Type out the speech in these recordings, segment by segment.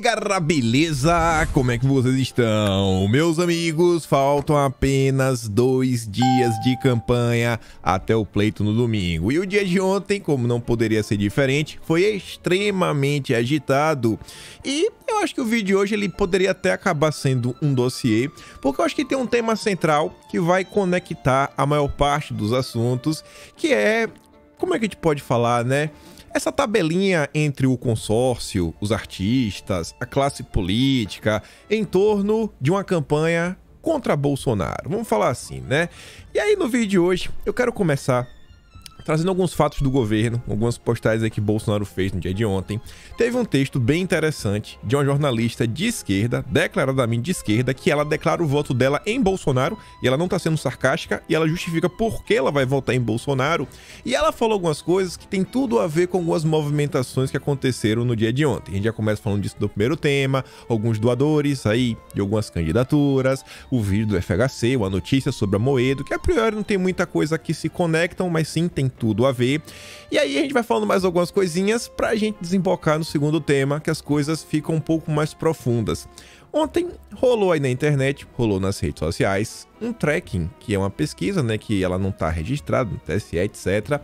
garra beleza? Como é que vocês estão? Meus amigos, faltam apenas dois dias de campanha até o pleito no domingo. E o dia de ontem, como não poderia ser diferente, foi extremamente agitado. E eu acho que o vídeo de hoje ele poderia até acabar sendo um dossiê, porque eu acho que tem um tema central que vai conectar a maior parte dos assuntos, que é... Como é que a gente pode falar, né? Essa tabelinha entre o consórcio, os artistas, a classe política, em torno de uma campanha contra Bolsonaro. Vamos falar assim, né? E aí no vídeo de hoje eu quero começar trazendo alguns fatos do governo, algumas postagens que Bolsonaro fez no dia de ontem, teve um texto bem interessante de uma jornalista de esquerda, declaradamente de esquerda, que ela declara o voto dela em Bolsonaro, e ela não está sendo sarcástica, e ela justifica por que ela vai votar em Bolsonaro, e ela falou algumas coisas que tem tudo a ver com algumas movimentações que aconteceram no dia de ontem. A gente já começa falando disso do primeiro tema, alguns doadores aí de algumas candidaturas, o vídeo do FHC, a notícia sobre a Moedo, que a priori não tem muita coisa que se conectam, mas sim tem tudo a ver. E aí a gente vai falando mais algumas coisinhas para a gente desembocar no segundo tema, que as coisas ficam um pouco mais profundas. Ontem rolou aí na internet, rolou nas redes sociais, um tracking, que é uma pesquisa, né, que ela não está registrada no TSE, etc.,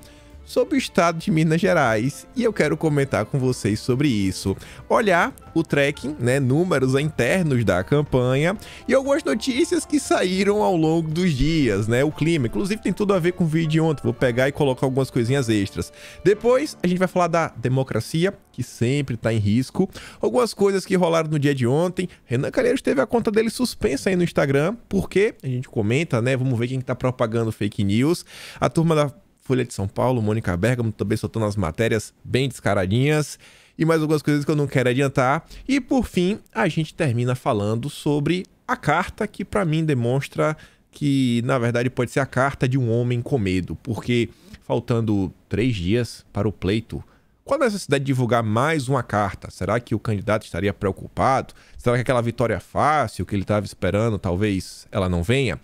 sobre o estado de Minas Gerais e eu quero comentar com vocês sobre isso. Olhar o tracking, né, números internos da campanha e algumas notícias que saíram ao longo dos dias, né, o clima. Inclusive tem tudo a ver com o vídeo de ontem, vou pegar e colocar algumas coisinhas extras. Depois a gente vai falar da democracia, que sempre está em risco, algumas coisas que rolaram no dia de ontem. Renan Calheiros teve a conta dele suspensa aí no Instagram, porque a gente comenta, né, vamos ver quem está propagando fake news. A turma da Folha de São Paulo, Mônica Bergamo também soltando as matérias bem descaradinhas e mais algumas coisas que eu não quero adiantar. E por fim, a gente termina falando sobre a carta que para mim demonstra que na verdade pode ser a carta de um homem com medo, porque faltando três dias para o pleito qual a necessidade de divulgar mais uma carta? Será que o candidato estaria preocupado? Será que aquela vitória é fácil que ele estava esperando, talvez ela não venha?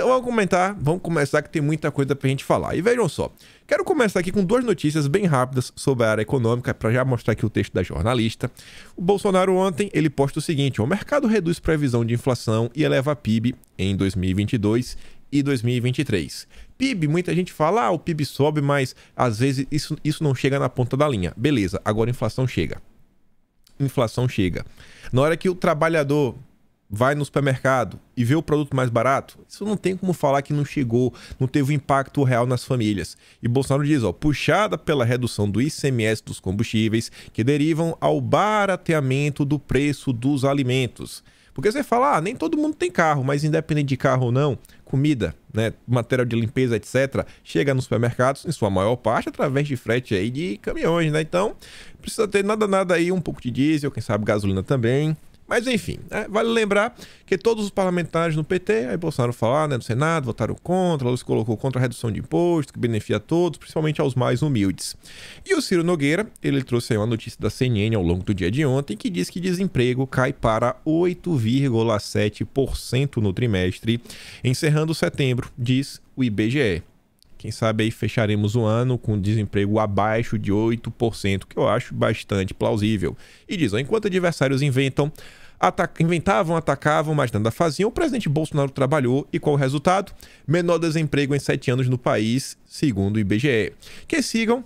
Então vamos comentar, vamos começar que tem muita coisa pra gente falar. E vejam só, quero começar aqui com duas notícias bem rápidas sobre a área econômica, para já mostrar aqui o texto da jornalista. O Bolsonaro ontem, ele posta o seguinte, o mercado reduz previsão de inflação e eleva a PIB em 2022 e 2023. PIB, muita gente fala, ah, o PIB sobe, mas às vezes isso, isso não chega na ponta da linha. Beleza, agora inflação chega. Inflação chega. Na hora que o trabalhador vai no supermercado e vê o produto mais barato, isso não tem como falar que não chegou, não teve um impacto real nas famílias. E Bolsonaro diz, ó, puxada pela redução do ICMS dos combustíveis, que derivam ao barateamento do preço dos alimentos. Porque você fala, ah, nem todo mundo tem carro, mas independente de carro ou não, comida, né, material de limpeza, etc., chega nos supermercados, em sua maior parte, através de frete aí de caminhões, né? Então, precisa ter nada, nada aí, um pouco de diesel, quem sabe gasolina também, mas enfim, né? vale lembrar que todos os parlamentares no PT, aí Bolsonaro falar, ah, né, no Senado, votaram contra, Lula se colocou contra a redução de imposto, que beneficia a todos, principalmente aos mais humildes. E o Ciro Nogueira, ele trouxe aí uma notícia da CNN ao longo do dia de ontem, que diz que desemprego cai para 8,7% no trimestre, encerrando setembro, diz o IBGE. Quem sabe aí fecharemos o ano com desemprego abaixo de 8%, que eu acho bastante plausível. E diz, enquanto adversários inventam, inventavam, atacavam, mas nada faziam, o presidente Bolsonaro trabalhou e qual o resultado? Menor desemprego em sete anos no país, segundo o IBGE. Que sigam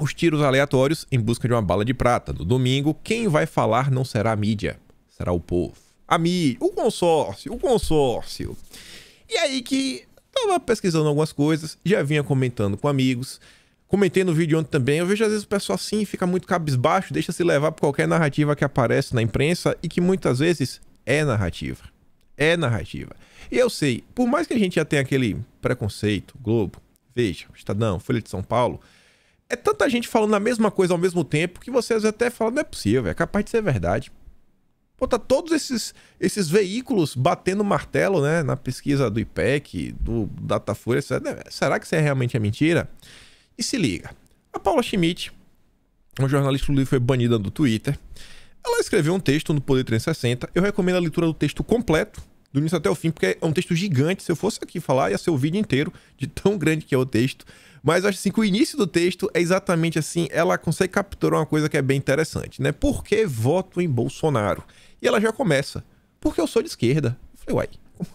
os tiros aleatórios em busca de uma bala de prata. No domingo, quem vai falar não será a mídia, será o povo. A mídia, o consórcio, o consórcio. E aí que Tava pesquisando algumas coisas, já vinha comentando com amigos. Comentei no vídeo ontem também. Eu vejo às vezes o pessoal assim fica muito cabisbaixo, deixa se levar por qualquer narrativa que aparece na imprensa e que muitas vezes é narrativa. É narrativa. E eu sei, por mais que a gente já tenha aquele preconceito, Globo, Veja, Estadão, Folha de São Paulo, é tanta gente falando a mesma coisa ao mesmo tempo que vocês até falam, não é possível, é capaz de ser verdade. Pô, tá todos esses, esses veículos batendo martelo, né? Na pesquisa do IPEC, do Datafolha. Né, será que isso é realmente é mentira? E se liga. A Paula Schmidt, uma jornalista que foi banida do Twitter. Ela escreveu um texto no Poder 360. Eu recomendo a leitura do texto completo, do início até o fim, porque é um texto gigante. Se eu fosse aqui falar, ia ser o vídeo inteiro, de tão grande que é o texto. Mas acho assim que o início do texto é exatamente assim. Ela consegue capturar uma coisa que é bem interessante, né? Por que voto em Bolsonaro? E ela já começa. Porque eu sou de esquerda. Eu falei,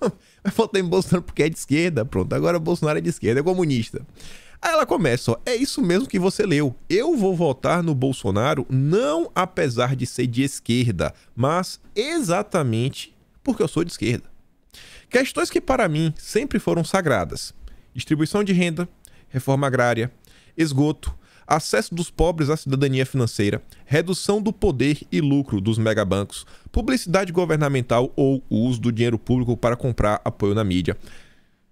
uai, vai votar em Bolsonaro porque é de esquerda. Pronto, agora Bolsonaro é de esquerda, é comunista. Aí ela começa, ó, é isso mesmo que você leu. Eu vou votar no Bolsonaro não apesar de ser de esquerda, mas exatamente porque eu sou de esquerda. Questões que para mim sempre foram sagradas: distribuição de renda, reforma agrária, esgoto, acesso dos pobres à cidadania financeira, redução do poder e lucro dos megabancos, publicidade governamental ou o uso do dinheiro público para comprar apoio na mídia.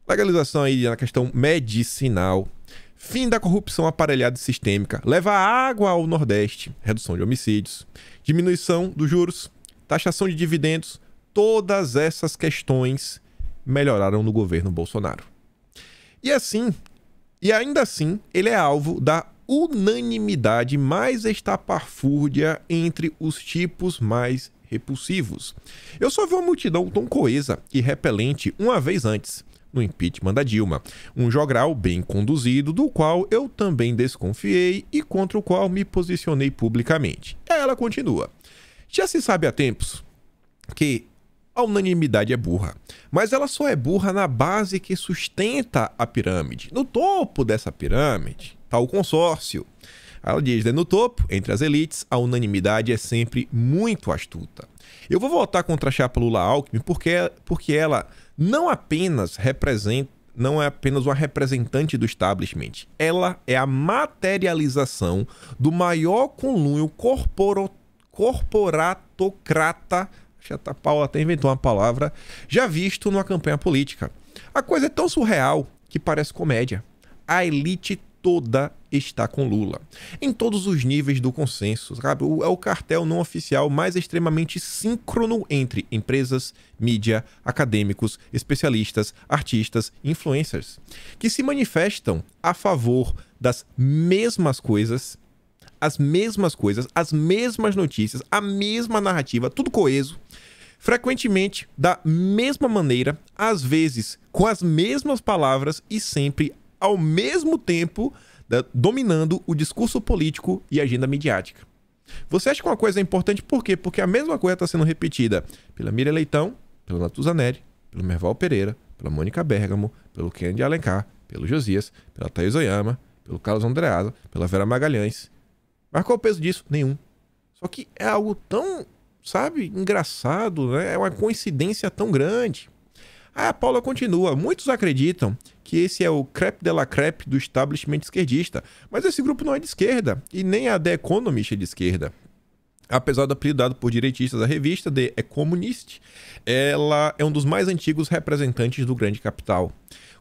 Legalização aí na questão medicinal. Fim da corrupção aparelhada e sistêmica. Leva água ao Nordeste. Redução de homicídios. Diminuição dos juros. Taxação de dividendos. Todas essas questões melhoraram no governo Bolsonaro. E assim, e ainda assim, ele é alvo da unanimidade mais estapafúrdia entre os tipos mais repulsivos. Eu só vi uma multidão tão coesa e repelente uma vez antes, no impeachment da Dilma, um jogral bem conduzido do qual eu também desconfiei e contra o qual me posicionei publicamente. Ela continua. Já se sabe há tempos que a unanimidade é burra, mas ela só é burra na base que sustenta a pirâmide. No topo dessa pirâmide, tal consórcio. Ela diz: é no topo, entre as elites, a unanimidade é sempre muito astuta. Eu vou voltar contra a chapa Lula Alckmin porque, é, porque ela não apenas representa, não é apenas uma representante do establishment, ela é a materialização do maior conluio corporo, corporatocrata. Chata Paula até inventou uma palavra, já visto numa campanha política. A coisa é tão surreal que parece comédia. A elite toda está com Lula. Em todos os níveis do consenso, sabe? O, é o cartel não oficial mais extremamente síncrono entre empresas, mídia, acadêmicos, especialistas, artistas, influencers, que se manifestam a favor das mesmas coisas, as mesmas coisas, as mesmas notícias, a mesma narrativa, tudo coeso. Frequentemente da mesma maneira, às vezes com as mesmas palavras e sempre ao mesmo tempo né, dominando o discurso político e a agenda midiática. Você acha que uma coisa é importante por quê? Porque a mesma coisa está sendo repetida pela Miriam Leitão, pelo Natuza Neri, pelo Merval Pereira, pela Mônica Bergamo, pelo Kennedy Alencar, pelo Josias, pela Thaís Oyama, pelo Carlos Andreasa, pela Vera Magalhães. Mas qual é o peso disso? Nenhum. Só que é algo tão, sabe, engraçado, né? É uma coincidência tão grande. A ah, Paula continua: muitos acreditam que esse é o crepe de la crepe do establishment esquerdista, mas esse grupo não é de esquerda e nem a The Economist é de esquerda apesar do apelido dado por direitistas da revista The Economist, ela é um dos mais antigos representantes do grande capital.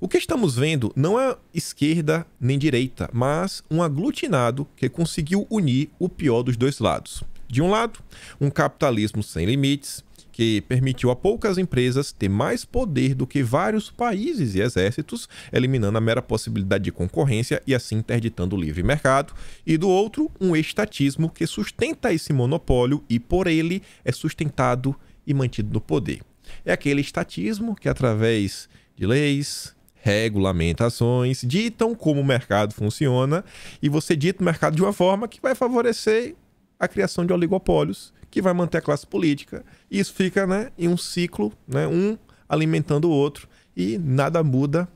O que estamos vendo não é esquerda nem direita, mas um aglutinado que conseguiu unir o pior dos dois lados. De um lado, um capitalismo sem limites, que permitiu a poucas empresas ter mais poder do que vários países e exércitos, eliminando a mera possibilidade de concorrência e assim interditando o livre mercado, e do outro, um estatismo que sustenta esse monopólio e por ele é sustentado e mantido no poder. É aquele estatismo que através de leis, regulamentações ditam como o mercado funciona e você dita o mercado de uma forma que vai favorecer a criação de oligopólios que vai manter a classe política. E isso fica né, em um ciclo, né, um alimentando o outro, e nada muda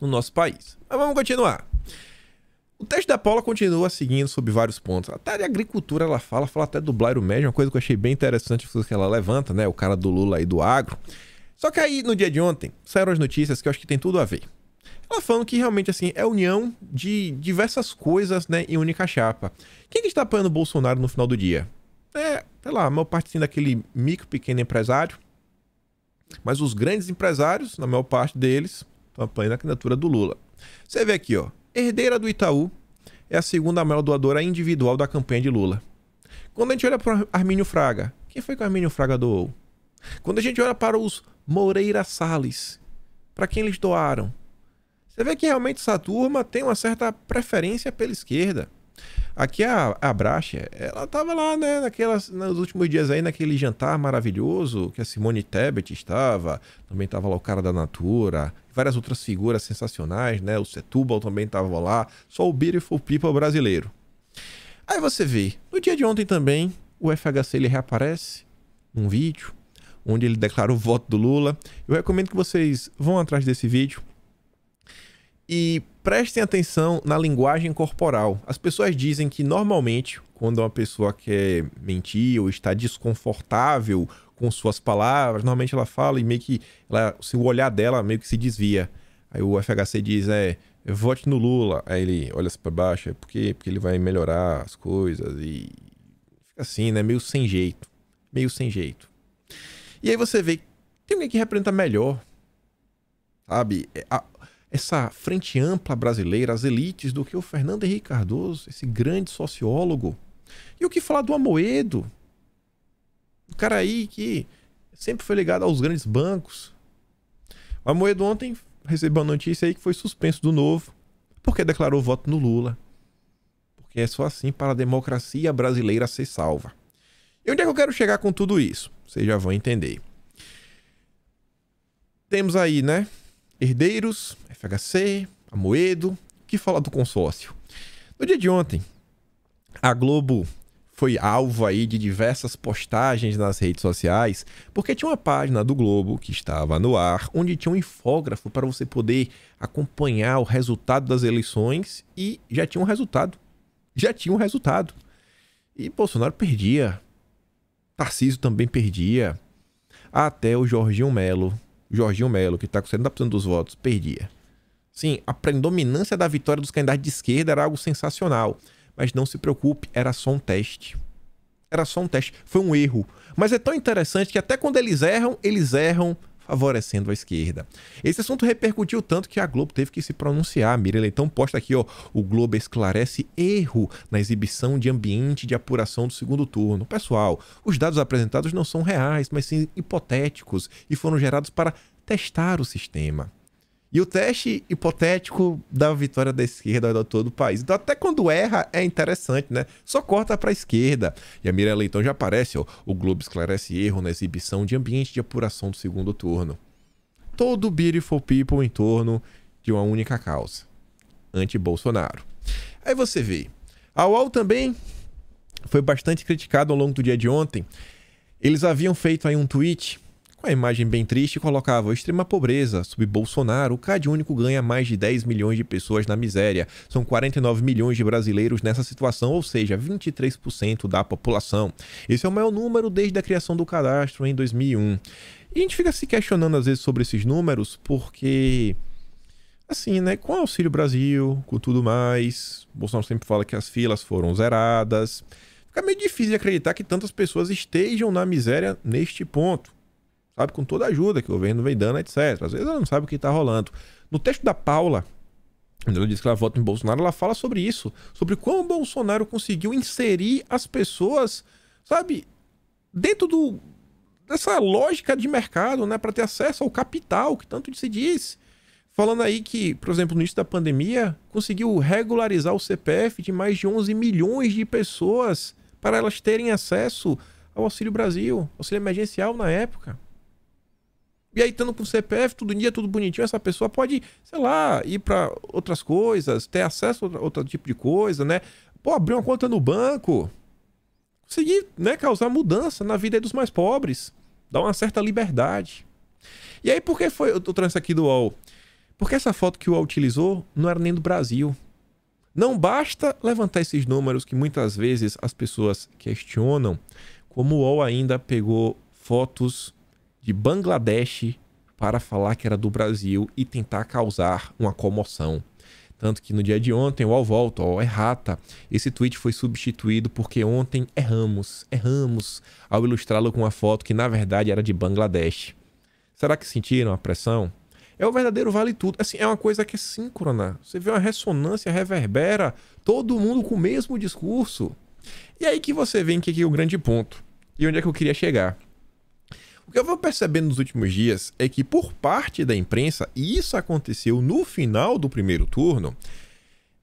no nosso país. Mas vamos continuar. O texto da Paula continua seguindo sobre vários pontos. Até de agricultura ela fala, fala até do Blairo Médio, uma coisa que eu achei bem interessante que ela levanta, né? O cara do Lula e do agro. Só que aí, no dia de ontem, saíram as notícias que eu acho que tem tudo a ver. Ela falando que realmente, assim, é união de diversas coisas, né, em única chapa. Quem que está apoiando o Bolsonaro no final do dia? é, sei lá, a maior parte sim daquele micro pequeno empresário, mas os grandes empresários, na maior parte deles, estão apanhando a candidatura do Lula. Você vê aqui, ó, herdeira do Itaú é a segunda maior doadora individual da campanha de Lula. Quando a gente olha para Armínio Fraga, quem foi que o Armínio Fraga doou? Quando a gente olha para os Moreira Salles, para quem eles doaram? Você vê que realmente essa turma tem uma certa preferência pela esquerda. Aqui a, a Bracha, ela tava lá, né, naquelas, nos últimos dias aí, naquele jantar maravilhoso que a Simone Tebet estava, também tava lá o cara da Natura, várias outras figuras sensacionais, né, o Setúbal também tava lá, só o Beautiful People brasileiro. Aí você vê, no dia de ontem também, o FHC ele reaparece, um vídeo, onde ele declara o voto do Lula. Eu recomendo que vocês vão atrás desse vídeo e prestem atenção na linguagem corporal. As pessoas dizem que normalmente, quando uma pessoa quer mentir ou está desconfortável com suas palavras, normalmente ela fala e meio que ela, se o olhar dela meio que se desvia. Aí o FHC diz, é, vote no Lula. Aí ele olha para baixo, é porque, porque ele vai melhorar as coisas e fica assim, né? Meio sem jeito. Meio sem jeito. E aí você vê tem alguém que representa melhor. Sabe? É, a, essa frente ampla brasileira, as elites, do que o Fernando Henrique Cardoso, esse grande sociólogo. E o que falar do Amoedo? o cara aí que sempre foi ligado aos grandes bancos. O Amoedo ontem recebeu uma notícia aí que foi suspenso do novo, porque declarou voto no Lula. Porque é só assim para a democracia brasileira ser salva. E onde é que eu quero chegar com tudo isso? Vocês já vão entender. Temos aí, né? Herdeiros, FHC, Amoedo, que fala do consórcio. No dia de ontem, a Globo foi alvo aí de diversas postagens nas redes sociais, porque tinha uma página do Globo que estava no ar, onde tinha um infógrafo para você poder acompanhar o resultado das eleições e já tinha um resultado. Já tinha um resultado. E Bolsonaro perdia. Tarcísio também perdia. Até o Jorginho Melo Jorginho Melo, que está com 70% dos votos, perdia. Sim, a predominância da vitória dos candidatos de esquerda era algo sensacional. Mas não se preocupe, era só um teste. Era só um teste. Foi um erro. Mas é tão interessante que até quando eles erram, eles erram favorecendo a esquerda. Esse assunto repercutiu tanto que a Globo teve que se pronunciar. Mira Leitão posta aqui, ó, o Globo esclarece erro na exibição de ambiente de apuração do segundo turno. Pessoal, os dados apresentados não são reais, mas sim hipotéticos e foram gerados para testar o sistema. E o teste hipotético da vitória da esquerda ao redor todo o país. Então, até quando erra, é interessante, né? Só corta para a esquerda. E a Mira então, já aparece, ó. O Globo esclarece erro na exibição de ambiente de apuração do segundo turno. Todo beautiful people em torno de uma única causa: anti-Bolsonaro. Aí você vê. A UOL também foi bastante criticado ao longo do dia de ontem. Eles haviam feito aí um tweet com a imagem bem triste, colocava extrema pobreza. sub Bolsonaro, o Cade único ganha mais de 10 milhões de pessoas na miséria. São 49 milhões de brasileiros nessa situação, ou seja, 23% da população. Esse é o maior número desde a criação do cadastro em 2001. E a gente fica se questionando às vezes sobre esses números, porque assim, né? Com o Auxílio Brasil, com tudo mais, Bolsonaro sempre fala que as filas foram zeradas. Fica meio difícil de acreditar que tantas pessoas estejam na miséria neste ponto sabe? Com toda a ajuda que o governo vem dando, etc. Às vezes ela não sabe o que está rolando. No texto da Paula, quando ela diz que ela vota em Bolsonaro, ela fala sobre isso, sobre como o Bolsonaro conseguiu inserir as pessoas, sabe, dentro do, dessa lógica de mercado, né, para ter acesso ao capital que tanto se diz. Falando aí que, por exemplo, no início da pandemia, conseguiu regularizar o CPF de mais de 11 milhões de pessoas para elas terem acesso ao Auxílio Brasil, auxílio emergencial na época. E aí, estando com CPF, todo dia, tudo bonitinho, essa pessoa pode, sei lá, ir para outras coisas, ter acesso a outro tipo de coisa, né? Pô, abrir uma conta no banco. Conseguir, né, causar mudança na vida dos mais pobres. Dar uma certa liberdade. E aí, por que foi. Eu tô trazendo isso aqui do UOL. Porque essa foto que o UOL utilizou não era nem do Brasil. Não basta levantar esses números que muitas vezes as pessoas questionam, como o UOL ainda pegou fotos de Bangladesh para falar que era do Brasil e tentar causar uma comoção. Tanto que no dia de ontem, o Ao Volta, ó, errata, esse tweet foi substituído porque ontem erramos, erramos, ao ilustrá-lo com uma foto que na verdade era de Bangladesh. Será que sentiram a pressão? É o verdadeiro vale tudo. Assim, é uma coisa que é síncrona. Você vê uma ressonância, reverbera, todo mundo com o mesmo discurso. E aí que você vê que aqui é o grande ponto. E onde é que eu queria chegar? O que eu vou percebendo nos últimos dias é que, por parte da imprensa, e isso aconteceu no final do primeiro turno,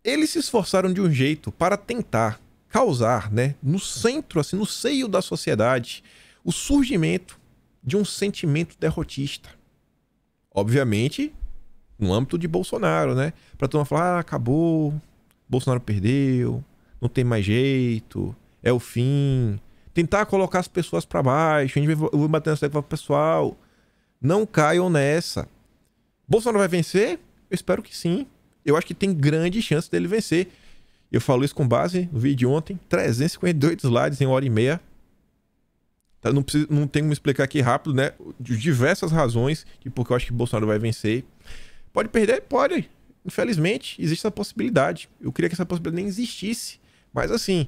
eles se esforçaram de um jeito para tentar causar, né, no centro, assim, no seio da sociedade, o surgimento de um sentimento derrotista. Obviamente, no âmbito de Bolsonaro, né? todo turma falar, ah, acabou, Bolsonaro perdeu, não tem mais jeito, é o fim, tentar colocar as pessoas para baixo. A gente vai, eu vou bater nessa para o pessoal. Não caiam nessa. Bolsonaro vai vencer? Eu espero que sim. Eu acho que tem grande chance dele vencer. Eu falo isso com base no vídeo de ontem. 358 slides em uma hora e meia. Tá, não, preciso, não tem como explicar aqui rápido, né? De diversas razões de porque eu acho que Bolsonaro vai vencer. Pode perder? Pode. Infelizmente, existe essa possibilidade. Eu queria que essa possibilidade nem existisse. Mas assim,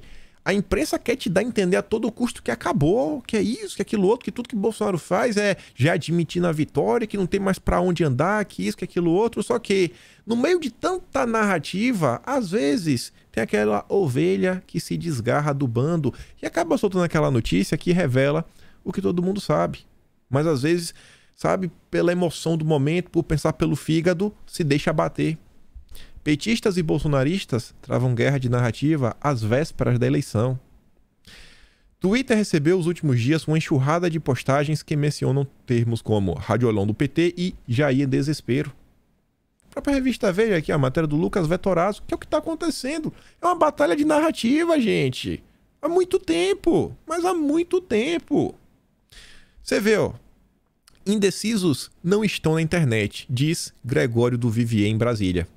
a imprensa quer te dar a entender a todo custo que acabou, que é isso, que é aquilo outro, que tudo que Bolsonaro faz é já admitir na vitória, que não tem mais para onde andar, que isso, que aquilo outro. Só que, no meio de tanta narrativa, às vezes tem aquela ovelha que se desgarra do bando e acaba soltando aquela notícia que revela o que todo mundo sabe. Mas às vezes, sabe, pela emoção do momento, por pensar pelo fígado, se deixa bater. Petistas e bolsonaristas travam guerra de narrativa às vésperas da eleição. Twitter recebeu os últimos dias uma enxurrada de postagens que mencionam termos como Radiolão do PT e Jair Desespero. A própria revista Veja aqui, a matéria do Lucas Vetorazzo, que é o que está acontecendo. É uma batalha de narrativa, gente. Há muito tempo, mas há muito tempo. Você vê, ó. Indecisos não estão na internet, diz Gregório do Vivier em Brasília.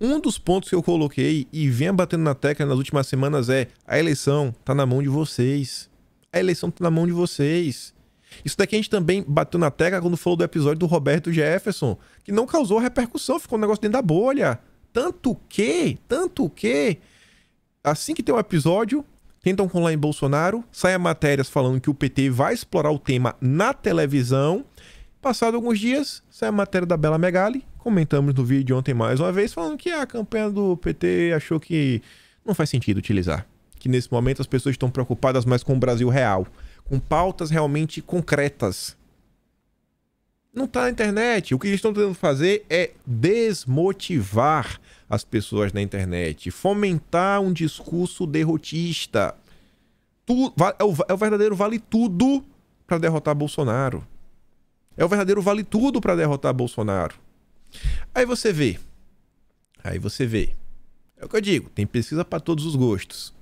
Um dos pontos que eu coloquei e venha batendo na tecla nas últimas semanas é: a eleição tá na mão de vocês. A eleição tá na mão de vocês. Isso daqui a gente também bateu na tecla quando falou do episódio do Roberto Jefferson, que não causou repercussão, ficou um negócio dentro da bolha. Tanto que, tanto que, assim que tem um episódio, tentam colar em Bolsonaro, saem matérias falando que o PT vai explorar o tema na televisão. Passado alguns dias, sai a matéria da Bela Megali, comentamos no vídeo ontem mais uma vez, falando que a campanha do PT achou que não faz sentido utilizar. Que nesse momento as pessoas estão preocupadas mais com o Brasil real, com pautas realmente concretas. Não está na internet. O que eles estão tentando fazer é desmotivar as pessoas na internet, fomentar um discurso derrotista. Tu, é, o, é o verdadeiro vale tudo para derrotar Bolsonaro. É o verdadeiro vale tudo para derrotar Bolsonaro. Aí você vê. Aí você vê. É o que eu digo, tem pesquisa para todos os gostos.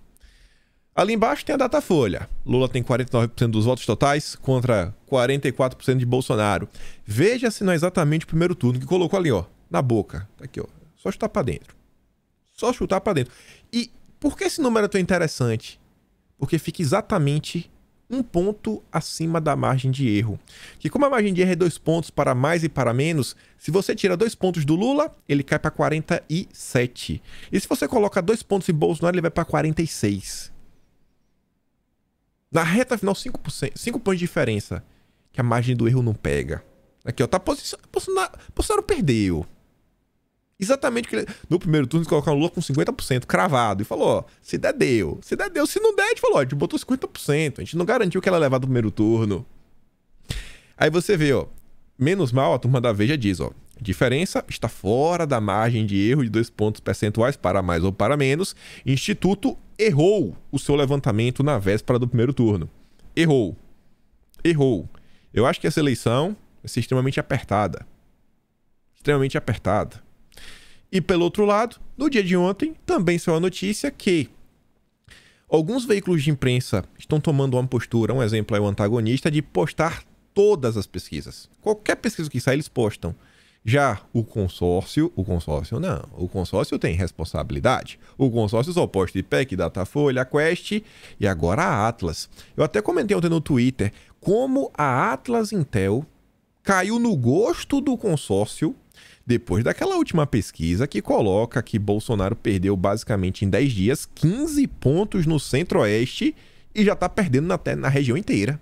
Ali embaixo tem a data folha. Lula tem 49% dos votos totais contra 44% de Bolsonaro. Veja se não é exatamente o primeiro turno que colocou ali, ó, na boca. Tá aqui, ó. Só chutar para dentro. Só chutar para dentro. E por que esse número é tão interessante? Porque fica exatamente um ponto acima da margem de erro. Que como a margem de erro é dois pontos para mais e para menos, se você tira dois pontos do Lula, ele cai para 47. E se você coloca dois pontos em Bolsonaro, ele vai para 46. Na reta final, 5%, 5 pontos de diferença. Que a margem do erro não pega. Aqui, ó, tá posicionado. Bolsonaro, perdeu. Exatamente o que ele... No primeiro turno, eles colocaram o Lula com 50% cravado. E falou, ó, se der, deu. Se der, deu. Se não der, a gente falou, ó, a gente botou 50%. A gente não garantiu que ela ia levar do primeiro turno. Aí você vê, ó. Menos mal, a turma da Veja diz, ó. Diferença está fora da margem de erro de dois pontos percentuais para mais ou para menos. Instituto errou o seu levantamento na véspera do primeiro turno. Errou. Errou. Eu acho que essa eleição vai é ser extremamente apertada. Extremamente apertada. E pelo outro lado, no dia de ontem, também saiu a notícia que alguns veículos de imprensa estão tomando uma postura, um exemplo é o antagonista, de postar todas as pesquisas. Qualquer pesquisa que sai, eles postam. Já o consórcio, o consórcio não. O consórcio tem responsabilidade. O consórcio só posta IPEC, Datafolha, Quest e agora a Atlas. Eu até comentei ontem no Twitter como a Atlas Intel caiu no gosto do consórcio depois daquela última pesquisa que coloca que Bolsonaro perdeu basicamente em 10 dias 15 pontos no centro-oeste e já está perdendo na, na região inteira.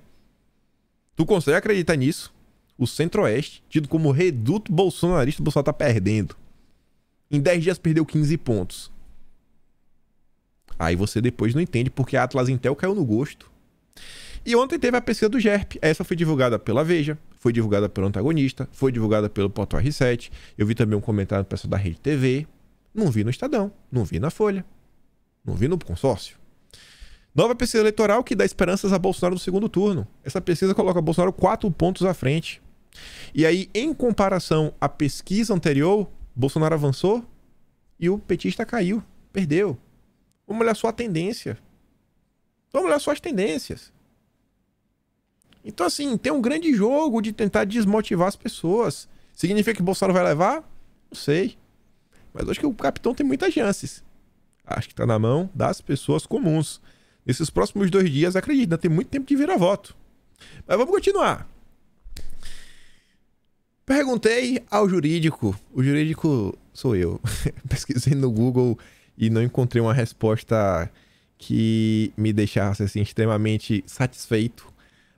Tu consegue acreditar nisso? O centro-oeste, tido como reduto bolsonarista, o Bolsonaro está perdendo. Em 10 dias perdeu 15 pontos. Aí você depois não entende porque a Atlas Intel caiu no gosto. E ontem teve a pesquisa do GERP. Essa foi divulgada pela Veja, foi divulgada pelo Antagonista, foi divulgada pelo Portal R7. Eu vi também um comentário do pessoal da Rede TV. Não vi no Estadão, não vi na Folha, não vi no consórcio. Nova pesquisa eleitoral que dá esperanças a Bolsonaro no segundo turno. Essa pesquisa coloca Bolsonaro quatro pontos à frente. E aí, em comparação à pesquisa anterior, Bolsonaro avançou e o petista caiu, perdeu. Vamos olhar só a tendência. Vamos olhar só as tendências. Então, assim, tem um grande jogo de tentar desmotivar as pessoas. Significa que Bolsonaro vai levar? Não sei. Mas acho que o capitão tem muitas chances. Acho que está na mão das pessoas comuns. Nesses próximos dois dias, acredita, tem muito tempo de virar voto. Mas vamos continuar. Perguntei ao jurídico. O jurídico sou eu. Pesquisei no Google e não encontrei uma resposta que me deixasse assim, extremamente satisfeito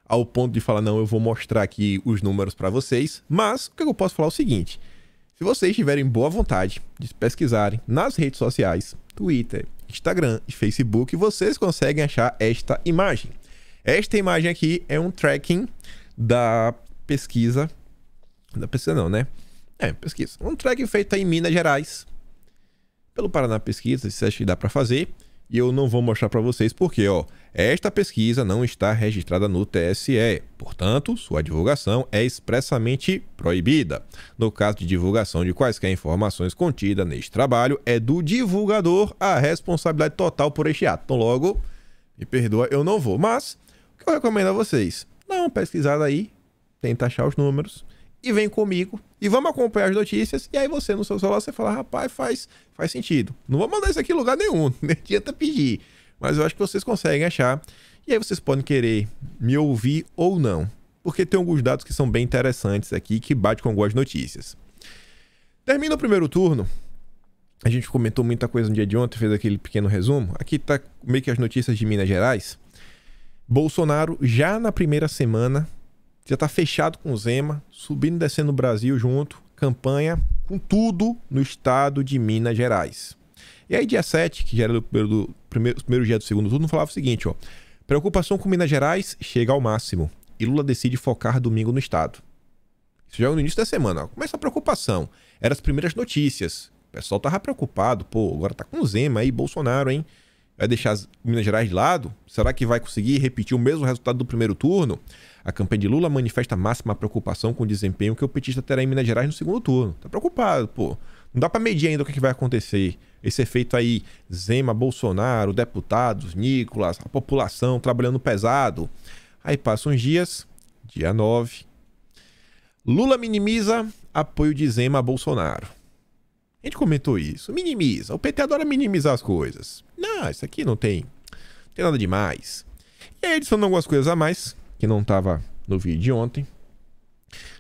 ao ponto de falar, não, eu vou mostrar aqui os números para vocês, mas o que eu posso falar é o seguinte: se vocês tiverem boa vontade de pesquisarem nas redes sociais, Twitter, Instagram e Facebook, vocês conseguem achar esta imagem. Esta imagem aqui é um tracking da pesquisa. Da pesquisa não, né? É, pesquisa. Um tracking feito em Minas Gerais. Pelo Paraná Pesquisa, se acha que dá para fazer e eu não vou mostrar para vocês porque, ó, esta pesquisa não está registrada no TSE, portanto, sua divulgação é expressamente proibida. No caso de divulgação de quaisquer informações contidas neste trabalho, é do divulgador a responsabilidade total por este ato. Então, logo, me perdoa, eu não vou. Mas, o que eu recomendo a vocês? Dá uma pesquisada aí, tenta achar os números, e vem comigo e vamos acompanhar as notícias. E aí você no seu celular você fala, rapaz, faz, faz sentido. Não vou mandar isso aqui em lugar nenhum, não adianta pedir. Mas eu acho que vocês conseguem achar. E aí vocês podem querer me ouvir ou não. Porque tem alguns dados que são bem interessantes aqui, que bate com algumas notícias. Termina o primeiro turno. A gente comentou muita coisa no dia de ontem, fez aquele pequeno resumo. Aqui tá meio que as notícias de Minas Gerais. Bolsonaro, já na primeira semana, já tá fechado com o Zema, subindo e descendo o Brasil junto, campanha com tudo no estado de Minas Gerais. E aí, dia 7, que já era o primeiro, do primeiro, primeiro dia do segundo turno, falava o seguinte: ó, preocupação com Minas Gerais chega ao máximo e Lula decide focar domingo no estado. Isso já é no início da semana. Ó. Começa a preocupação. Eram as primeiras notícias. O pessoal tava preocupado, pô, agora tá com Zema aí, Bolsonaro, hein? vai deixar as Minas Gerais de lado? Será que vai conseguir repetir o mesmo resultado do primeiro turno? A campanha de Lula manifesta máxima preocupação com o desempenho que o petista terá em Minas Gerais no segundo turno. Tá preocupado, pô. Não dá para medir ainda o que, é que vai acontecer. Esse efeito aí, Zema, Bolsonaro, deputados, Nicolas, a população trabalhando pesado. Aí passam uns dias, dia 9. Lula minimiza apoio de Zema a Bolsonaro. A gente comentou isso. Minimiza. O PT adora minimizar as coisas. Não, isso aqui não tem, não tem nada demais. E aí adicionando algumas coisas a mais, que não estava no vídeo de ontem.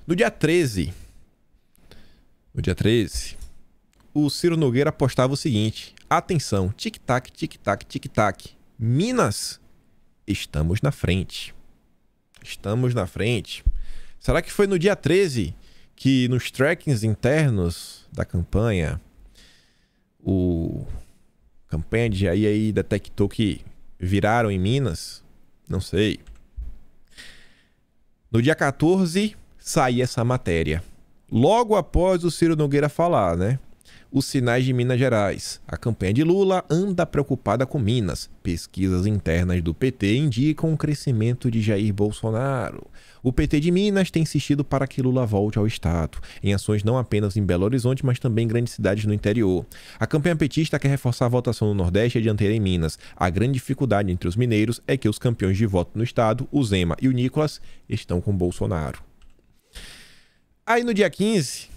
No dia 13, no dia 13, o Ciro Nogueira apostava o seguinte: atenção, tic-tac, tic-tac, tic-tac. Minas, estamos na frente. Estamos na frente. Será que foi no dia 13 que nos trackings internos da campanha o campanha de Jair aí da Tectow que viraram em Minas, não sei. No dia 14 sai essa matéria. Logo após o Ciro Nogueira falar, né? Os sinais de Minas Gerais. A campanha de Lula anda preocupada com Minas. Pesquisas internas do PT indicam o crescimento de Jair Bolsonaro. O PT de Minas tem insistido para que Lula volte ao Estado, em ações não apenas em Belo Horizonte, mas também em grandes cidades no interior. A campanha petista quer reforçar a votação no Nordeste e dianteira em Minas. A grande dificuldade entre os mineiros é que os campeões de voto no Estado, o Zema e o Nicolas, estão com Bolsonaro. Aí no dia 15,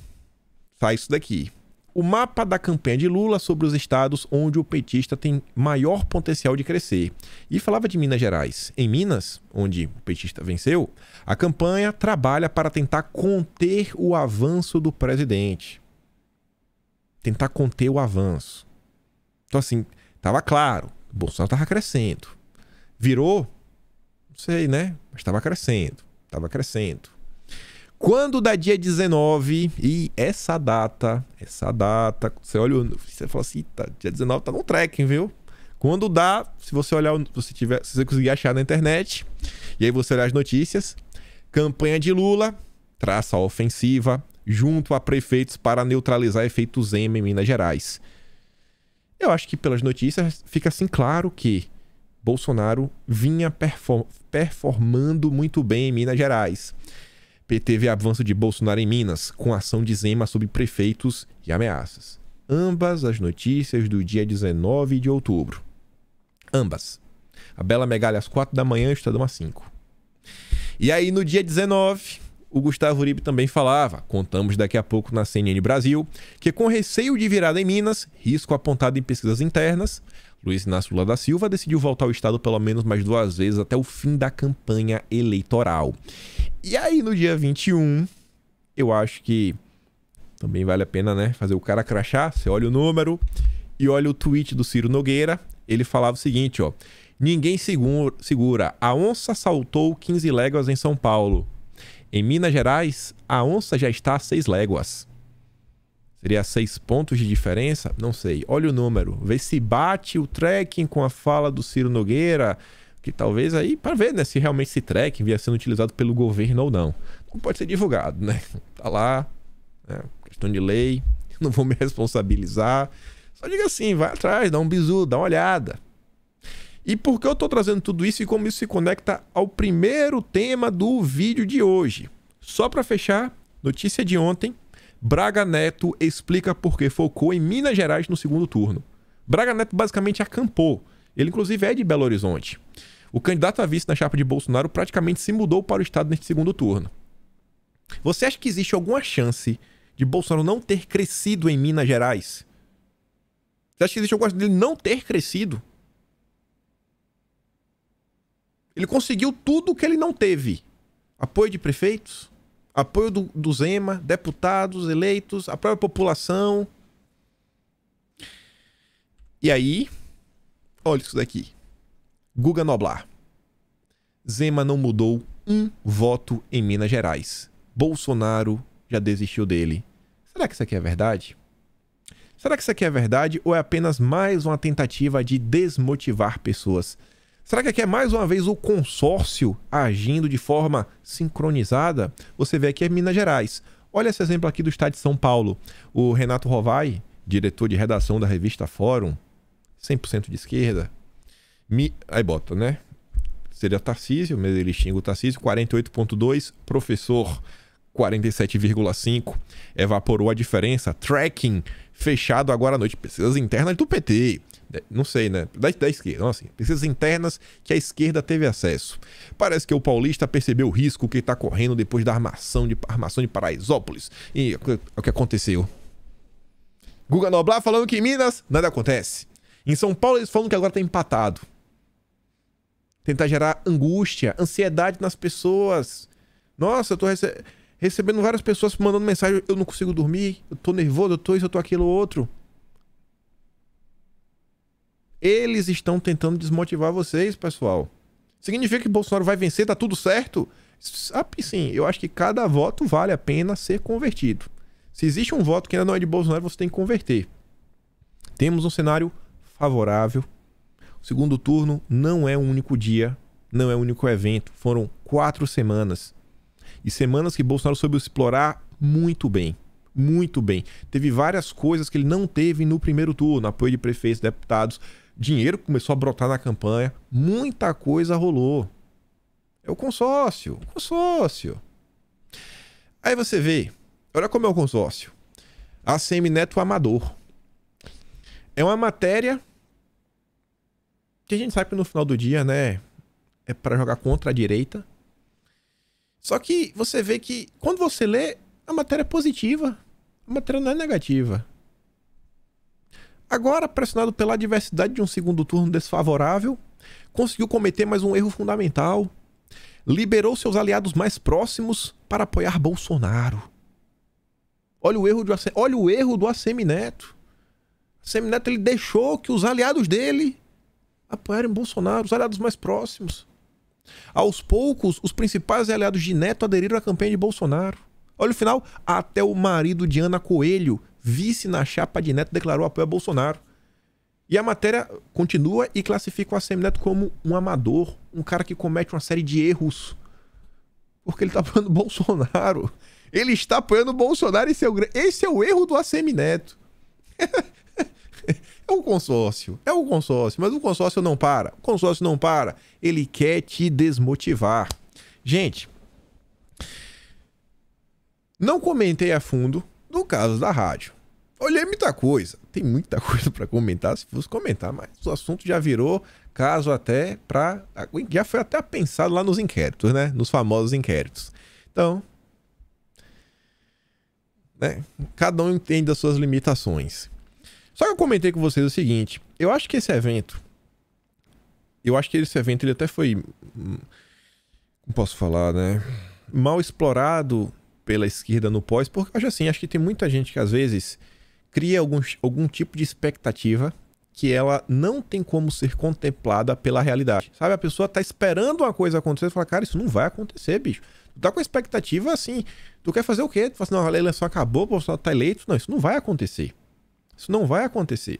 sai isso daqui o mapa da campanha de Lula sobre os estados onde o petista tem maior potencial de crescer. E falava de Minas Gerais. Em Minas, onde o petista venceu, a campanha trabalha para tentar conter o avanço do presidente. Tentar conter o avanço. Então, assim, estava claro, Bolsonaro estava crescendo. Virou, não sei, né? Mas estava crescendo, estava crescendo. Quando dá dia 19, e essa data, essa data, você olha, você fala assim, tá, dia 19 tá no tracking, viu? Quando dá, se você olhar, se tiver, se você conseguir achar na internet, e aí você olhar as notícias, campanha de Lula, traça ofensiva junto a prefeitos para neutralizar efeitos M em Minas Gerais. Eu acho que pelas notícias fica assim claro que Bolsonaro vinha perform performando muito bem em Minas Gerais teve avanço de Bolsonaro em Minas, com ação de Zema sobre prefeitos e ameaças. Ambas as notícias do dia 19 de outubro. Ambas. A Bela Megalha às 4 da manhã, o Estadão às 5. E aí, no dia 19, o Gustavo Uribe também falava, contamos daqui a pouco na CNN Brasil, que com receio de virada em Minas, risco apontado em pesquisas internas, Luiz Inácio Lula da Silva decidiu voltar ao Estado pelo menos mais duas vezes até o fim da campanha eleitoral. E aí, no dia 21, eu acho que também vale a pena, né? Fazer o cara crachar. Você olha o número e olha o tweet do Ciro Nogueira. Ele falava o seguinte, ó. Ninguém segura. A onça saltou 15 léguas em São Paulo. Em Minas Gerais, a onça já está a 6 léguas. Seria seis pontos de diferença? Não sei. Olha o número. Vê se bate o tracking com a fala do Ciro Nogueira, que talvez aí, para ver né, se realmente esse tracking via sendo utilizado pelo governo ou não. Não pode ser divulgado, né? Tá lá, né? questão de lei, não vou me responsabilizar. Só diga assim, vai atrás, dá um bizu, dá uma olhada. E por que eu estou trazendo tudo isso e como isso se conecta ao primeiro tema do vídeo de hoje? Só para fechar, notícia de ontem, Braga Neto explica por que focou em Minas Gerais no segundo turno. Braga Neto basicamente acampou. Ele, inclusive, é de Belo Horizonte. O candidato a vice na chapa de Bolsonaro praticamente se mudou para o estado neste segundo turno. Você acha que existe alguma chance de Bolsonaro não ter crescido em Minas Gerais? Você acha que existe alguma chance dele não ter crescido? Ele conseguiu tudo o que ele não teve: apoio de prefeitos, apoio do, do Zema, deputados eleitos, a própria população. E aí, olha isso daqui. Guga Noblar. Zema não mudou um voto em Minas Gerais. Bolsonaro já desistiu dele. Será que isso aqui é verdade? Será que isso aqui é verdade ou é apenas mais uma tentativa de desmotivar pessoas? Será que aqui é mais uma vez o consórcio agindo de forma sincronizada? Você vê aqui é Minas Gerais. Olha esse exemplo aqui do estado de São Paulo. O Renato Rovai, diretor de redação da revista Fórum, 100% de esquerda. Mi... Aí bota, né? Seria Tarcísio, mas ele xinga o Tarcísio. 48,2, professor 47,5. Evaporou a diferença. Tracking fechado agora à noite. Pesquisas internas do PT. É, não sei, né? Da, da esquerda, não assim. Pesquisas internas que a esquerda teve acesso. Parece que o paulista percebeu o risco que está correndo depois da armação de, armação de Paraisópolis. E é é o que aconteceu? Guga Noblar falando que em Minas nada acontece. Em São Paulo eles falam que agora está empatado. Tentar gerar angústia, ansiedade nas pessoas. Nossa, eu tô rece recebendo várias pessoas mandando mensagem, eu não consigo dormir, eu tô nervoso, eu tô isso, eu tô aquilo, outro. Eles estão tentando desmotivar vocês, pessoal. Significa que Bolsonaro vai vencer, tá tudo certo? Ah, sim, eu acho que cada voto vale a pena ser convertido. Se existe um voto que ainda não é de Bolsonaro, você tem que converter. Temos um cenário favorável. O segundo turno não é um único dia, não é um único evento. Foram quatro semanas. E semanas que Bolsonaro soube explorar muito bem. Muito bem. Teve várias coisas que ele não teve no primeiro turno: apoio de prefeitos, deputados, dinheiro começou a brotar na campanha, muita coisa rolou. É o consórcio, consórcio. Aí você vê, olha como é o consórcio. A Semineto Amador. É uma matéria que a gente sabe que no final do dia, né, é para jogar contra a direita. Só que você vê que quando você lê, a matéria é positiva, a matéria não é negativa. Agora, pressionado pela adversidade de um segundo turno desfavorável, conseguiu cometer mais um erro fundamental. Liberou seus aliados mais próximos para apoiar Bolsonaro. Olha o erro do, olha o erro do ACM Neto. ACM Neto ele deixou que os aliados dele apoiarem Bolsonaro, os aliados mais próximos. Aos poucos, os principais aliados de Neto aderiram à campanha de Bolsonaro. Olha o final, até o marido de Ana Coelho, vice na chapa de Neto declarou apoio a Bolsonaro. E a matéria continua e classifica o ACM Neto como um amador, um cara que comete uma série de erros. Porque ele está apoiando Bolsonaro. Ele está apoiando Bolsonaro e seu. É esse é o erro do ACM Neto. É um consórcio, é um consórcio, mas o consórcio não para. O consórcio não para. Ele quer te desmotivar. Gente, não comentei a fundo no caso da rádio, olhei muita coisa. Tem muita coisa para comentar se fosse comentar, mas o assunto já virou caso até para já foi até pensado lá nos inquéritos, né? Nos famosos inquéritos. Então, né? Cada um entende as suas limitações. Só que eu comentei com vocês o seguinte, eu acho que esse evento eu acho que esse evento ele até foi hum, como posso falar, né? Mal explorado pela esquerda no pós, porque acho assim, acho que tem muita gente que às vezes cria algum, algum tipo de expectativa que ela não tem como ser contemplada pela realidade. Sabe, a pessoa tá esperando uma coisa acontecer e fala, cara, isso não vai acontecer, bicho. Tu tá com a expectativa assim, tu quer fazer o quê? Tu fala assim, não, a eleição acabou, o pessoal tá eleito. Não, isso não vai acontecer. Isso não vai acontecer.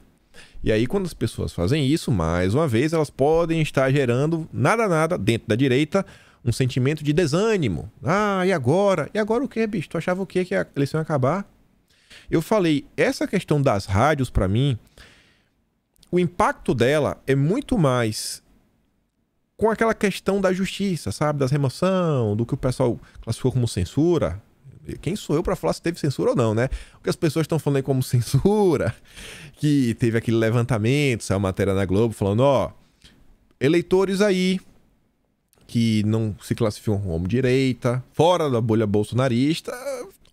E aí, quando as pessoas fazem isso, mais uma vez, elas podem estar gerando nada, nada dentro da direita um sentimento de desânimo. Ah, e agora? E agora o que, bicho? Tu achava o quê? Que a eleição ia acabar? Eu falei, essa questão das rádios, para mim, o impacto dela é muito mais com aquela questão da justiça, sabe? Das remoção, do que o pessoal classificou como censura. Quem sou eu para falar se teve censura ou não, né? O que as pessoas estão falando aí como censura, que teve aquele levantamento, saiu matéria na Globo falando, ó, eleitores aí, que não se classificam como direita, fora da bolha bolsonarista,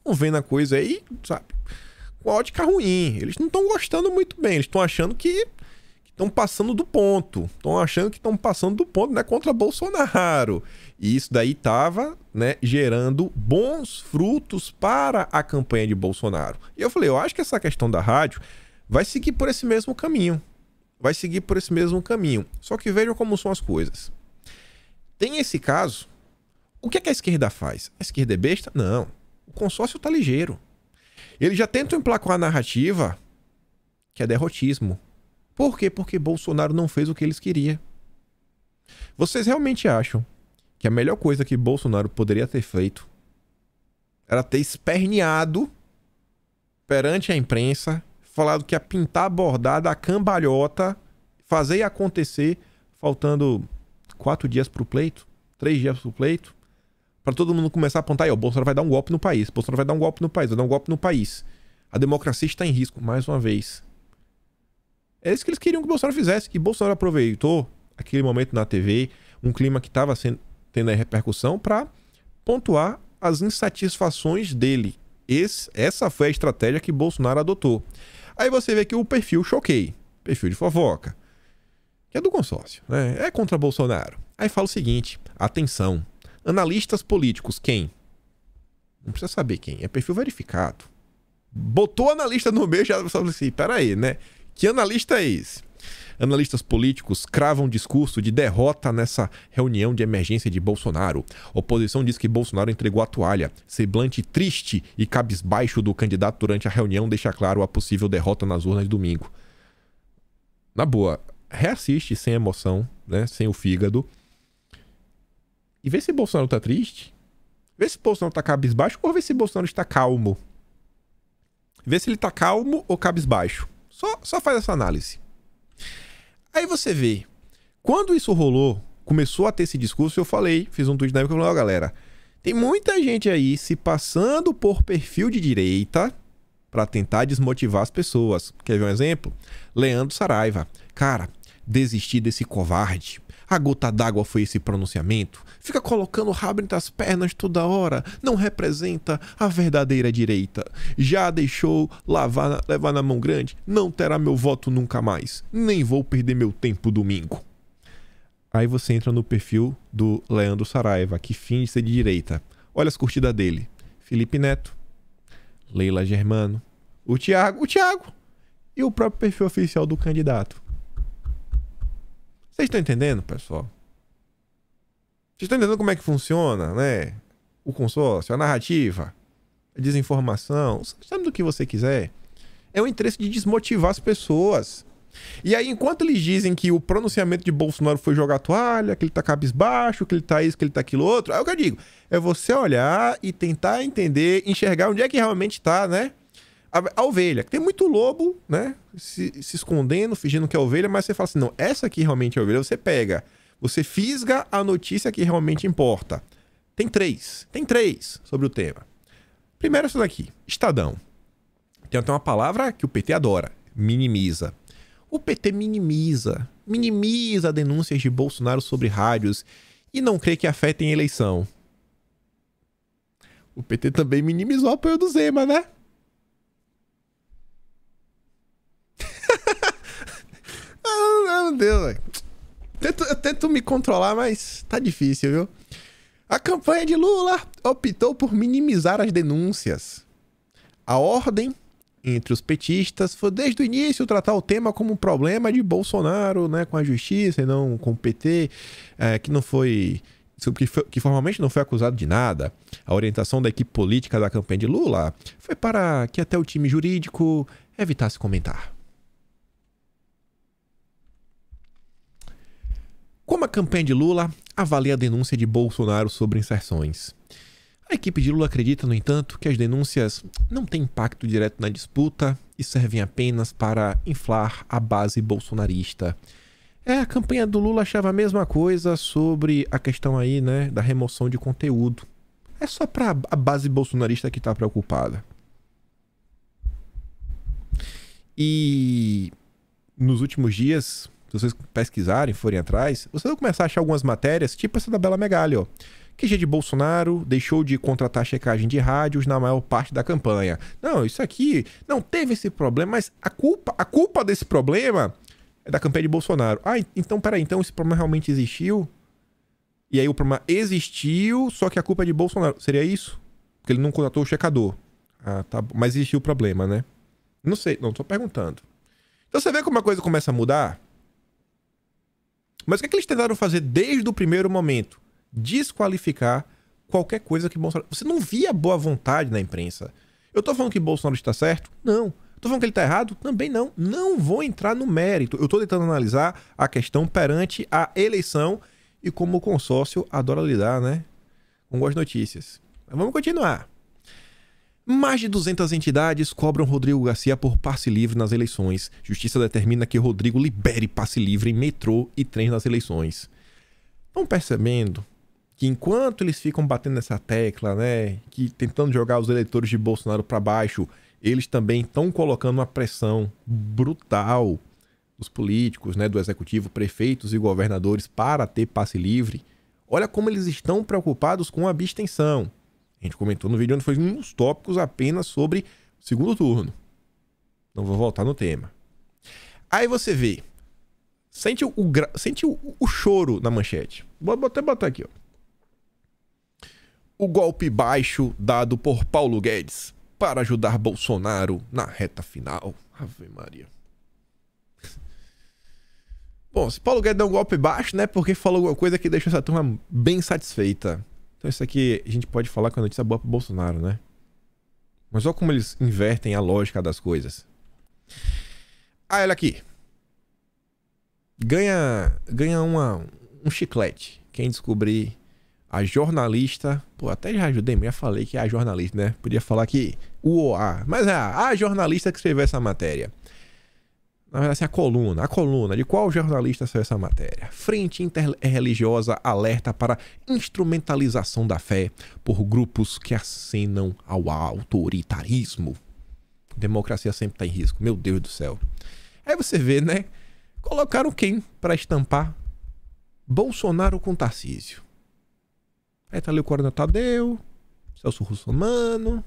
não vendo a coisa aí, sabe? Com a ótica ruim. Eles não estão gostando muito bem, eles estão achando que estão passando do ponto. Estão achando que estão passando do ponto, né, contra Bolsonaro. E isso daí estava, né, gerando bons frutos para a campanha de Bolsonaro. E eu falei, eu acho que essa questão da rádio vai seguir por esse mesmo caminho. Vai seguir por esse mesmo caminho. Só que vejam como são as coisas. Tem esse caso. O que, é que a esquerda faz? A esquerda é besta? Não. O consórcio tá ligeiro. Eles já tentam emplacar a narrativa que é derrotismo. Por quê? Porque Bolsonaro não fez o que eles queriam. Vocês realmente acham que a melhor coisa que Bolsonaro poderia ter feito era ter esperneado perante a imprensa, falado que ia pintar a bordada, a cambalhota, fazer acontecer, faltando quatro dias para o pleito, três dias para o pleito, para todo mundo começar a apontar, aí, o Bolsonaro vai dar um golpe no país, Bolsonaro vai dar um golpe no país, vai dar um golpe no país. A democracia está em risco, mais uma vez. É isso que eles queriam que o Bolsonaro fizesse. E Bolsonaro aproveitou aquele momento na TV, um clima que estava tendo repercussão, para pontuar as insatisfações dele. Esse, essa foi a estratégia que Bolsonaro adotou. Aí você vê que o perfil choquei, perfil de fofoca é do consórcio, né? É contra Bolsonaro. Aí fala o seguinte: atenção, analistas políticos, quem? Não precisa saber quem, é perfil verificado. Botou analista no meio, já sabe assim, peraí, né? Que analista é esse? Analistas políticos cravam discurso de derrota nessa reunião de emergência de Bolsonaro. Oposição diz que Bolsonaro entregou a toalha. Semblante triste e cabisbaixo do candidato durante a reunião deixa claro a possível derrota nas urnas de domingo. Na boa, reassiste sem emoção, né? Sem o fígado. E vê se Bolsonaro tá triste. Vê se Bolsonaro tá cabisbaixo ou vê se Bolsonaro está calmo. Vê se ele tá calmo ou cabisbaixo. Só, só faz essa análise. Aí você vê. Quando isso rolou, começou a ter esse discurso, eu falei, fiz um tweet na época e falei, ó, oh, galera, tem muita gente aí se passando por perfil de direita, para tentar desmotivar as pessoas. Quer ver um exemplo? Leandro Saraiva. Cara, desistir desse covarde. A gota d'água foi esse pronunciamento. Fica colocando o rabo entre as pernas toda hora. Não representa a verdadeira direita. Já deixou lavar, levar na mão grande. Não terá meu voto nunca mais. Nem vou perder meu tempo domingo. Aí você entra no perfil do Leandro Saraiva, que finge ser de direita. Olha as curtidas dele. Felipe Neto, Leila Germano, o Tiago, o Tiago e o próprio perfil oficial do candidato. Vocês estão entendendo, pessoal? Vocês estão entendendo como é que funciona, né? O consórcio, a narrativa, a desinformação, sabe do que você quiser. É o interesse de desmotivar as pessoas. E aí, enquanto eles dizem que o pronunciamento de Bolsonaro foi jogar toalha, que ele tá cabisbaixo, que ele tá isso, que ele tá aquilo outro, é o que eu digo. É você olhar e tentar entender, enxergar onde é que realmente tá, né? A, a ovelha. Tem muito lobo, né? Se, se escondendo, fingindo que é ovelha, mas você fala assim: não, essa aqui realmente é ovelha. Você pega, você fisga a notícia que realmente importa. Tem três. Tem três sobre o tema. Primeiro, essa é daqui: Estadão. Tem até uma palavra que o PT adora: minimiza. O PT minimiza, minimiza denúncias de Bolsonaro sobre rádios e não crê que afetem a eleição. O PT também minimizou o apoio do Zema, né? ah, meu Deus, velho. Tento, eu tento me controlar, mas tá difícil, viu? A campanha de Lula optou por minimizar as denúncias. A ordem entre os petistas foi desde o início tratar o tema como um problema de Bolsonaro, né, com a justiça e não com o PT, é, que não foi que, foi, que, formalmente não foi acusado de nada. A orientação da equipe política da campanha de Lula foi para que até o time jurídico evitasse comentar. Como a campanha de Lula avalia a denúncia de Bolsonaro sobre inserções? A equipe de Lula acredita, no entanto, que as denúncias não têm impacto direto na disputa e servem apenas para inflar a base bolsonarista. É, a campanha do Lula achava a mesma coisa sobre a questão aí, né, da remoção de conteúdo. É só para a base bolsonarista que está preocupada. E nos últimos dias, se vocês pesquisarem, forem atrás, vocês vão começar a achar algumas matérias, tipo essa da Bela Megali, ó. QG de Bolsonaro deixou de contratar checagem de rádios na maior parte da campanha. Não, isso aqui não teve esse problema, mas a culpa, a culpa desse problema é da campanha de Bolsonaro. Ah, então peraí, então esse problema realmente existiu? E aí o problema existiu, só que a culpa é de Bolsonaro. Seria isso? Porque ele não contratou o checador. Ah, tá. Mas existiu o problema, né? Não sei, não, tô perguntando. Então você vê como a coisa começa a mudar? Mas o que, é que eles tentaram fazer desde o primeiro momento? desqualificar qualquer coisa que Bolsonaro. Você não via boa vontade na imprensa. Eu tô falando que Bolsonaro está certo? Não. Tô falando que ele tá errado? Também não. Não vou entrar no mérito. Eu tô tentando analisar a questão perante a eleição e como o consórcio adora lidar, né? Com boas notícias. Mas vamos continuar. Mais de 200 entidades cobram Rodrigo Garcia por passe livre nas eleições. Justiça determina que Rodrigo libere passe livre em metrô e trem nas eleições. Estão percebendo que enquanto eles ficam batendo nessa tecla, né, que tentando jogar os eleitores de Bolsonaro para baixo, eles também estão colocando uma pressão brutal dos políticos, né, do executivo, prefeitos e governadores para ter passe livre. Olha como eles estão preocupados com a abstenção. A gente comentou no vídeo onde foi uns tópicos apenas sobre segundo turno. Não vou voltar no tema. Aí você vê, sente o, gra... sente o, o choro na manchete. Vou até botar aqui, ó o golpe baixo dado por Paulo Guedes para ajudar Bolsonaro na reta final. Ave Maria. Bom, se Paulo Guedes deu um golpe baixo, né? Porque falou alguma coisa que deixou essa turma bem satisfeita. Então isso aqui a gente pode falar que é notícia boa para Bolsonaro, né? Mas olha como eles invertem a lógica das coisas. Ah, olha aqui. Ganha, ganha uma, um chiclete. Quem descobrir a jornalista. Pô, até já ajudei, já falei que é a jornalista, né? Podia falar que OA. Mas é a, jornalista que escreveu essa matéria. Na verdade, é a coluna. A coluna de qual jornalista saiu essa matéria? Frente Interreligiosa alerta para instrumentalização da fé por grupos que acenam ao autoritarismo. Democracia sempre está em risco. Meu Deus do céu. Aí você vê, né? Colocaram quem para estampar? Bolsonaro com Tarcísio. Aí tá ali o Coronel Tadeu, Celso Russomano.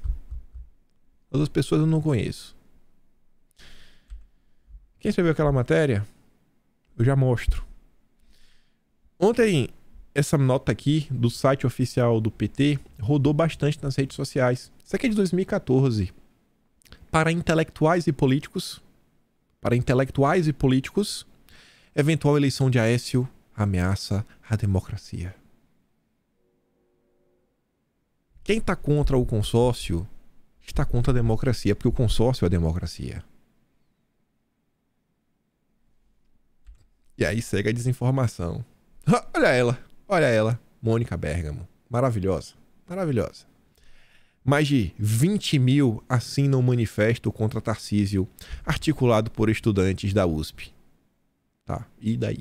Outras pessoas eu não conheço. Quem escreveu aquela matéria? Eu já mostro. Ontem, essa nota aqui do site oficial do PT rodou bastante nas redes sociais. Isso aqui é de 2014. Para intelectuais e políticos, para intelectuais e políticos, eventual eleição de Aécio ameaça a democracia. Quem está contra o consórcio está contra a democracia, porque o consórcio é a democracia. E aí segue a desinformação. olha ela, olha ela, Mônica Bergamo. Maravilhosa, maravilhosa. Mais de 20 mil assinam o manifesto contra Tarcísio, articulado por estudantes da USP. Tá, e daí?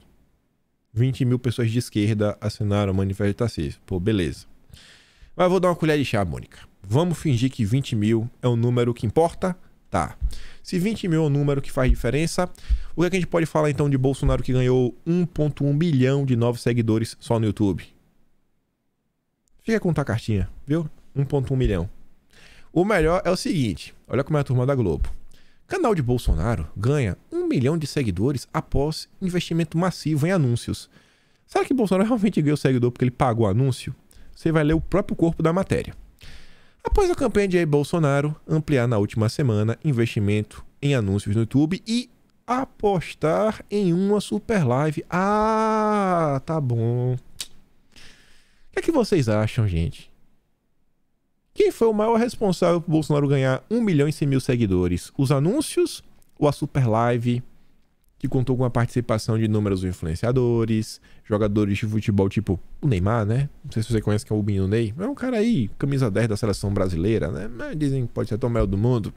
20 mil pessoas de esquerda assinaram o manifesto de Tarcísio. Pô, beleza. Mas eu vou dar uma colher de chá, Mônica. Vamos fingir que 20 mil é o número que importa? Tá. Se 20 mil é o número que faz diferença, o que, é que a gente pode falar então de Bolsonaro que ganhou 1,1 bilhão de novos seguidores só no YouTube? Fica com a cartinha, viu? 1,1 milhão. O melhor é o seguinte: olha como é a turma da Globo. Canal de Bolsonaro ganha 1 milhão de seguidores após investimento massivo em anúncios. Será que Bolsonaro realmente ganhou seguidor porque ele pagou anúncio? você vai ler o próprio corpo da matéria. Após a campanha de Jair Bolsonaro ampliar na última semana investimento em anúncios no YouTube e apostar em uma super live. Ah, tá bom. O que, é que vocês acham, gente? Quem foi o maior responsável por Bolsonaro ganhar 1 milhão e 100 mil seguidores? Os anúncios ou a super live que contou com a participação de inúmeros influenciadores, jogadores de futebol tipo o Neymar, né? Não sei se você conhece que é o Binho Ney. É um cara aí, camisa 10 da seleção brasileira, né? dizem que pode ser tão maior do mundo.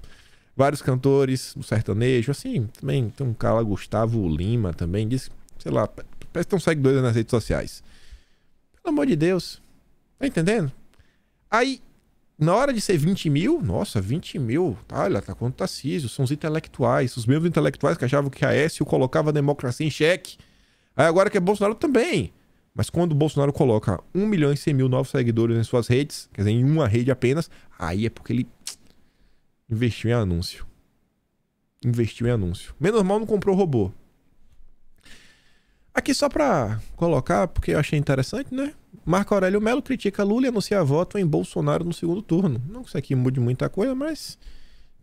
Vários cantores do sertanejo, assim, também tem um cara, Gustavo Lima também, diz, sei lá, parece que um seguidor nas redes sociais. Pelo amor de Deus. Tá entendendo? Aí na hora de ser 20 mil, nossa, 20 mil, olha, tá quanto Tarcísio, tá são os intelectuais, os mesmos intelectuais que achavam que a Aécio colocava a democracia em xeque. Aí agora que é Bolsonaro também. Mas quando o Bolsonaro coloca 1 milhão e 100 mil novos seguidores em suas redes, quer dizer, em uma rede apenas, aí é porque ele investiu em anúncio. Investiu em anúncio. Menos mal não comprou robô. Aqui só para colocar, porque eu achei interessante, né? Marco Aurélio Melo critica Lula e anuncia voto em Bolsonaro no segundo turno. Não que isso aqui mude muita coisa, mas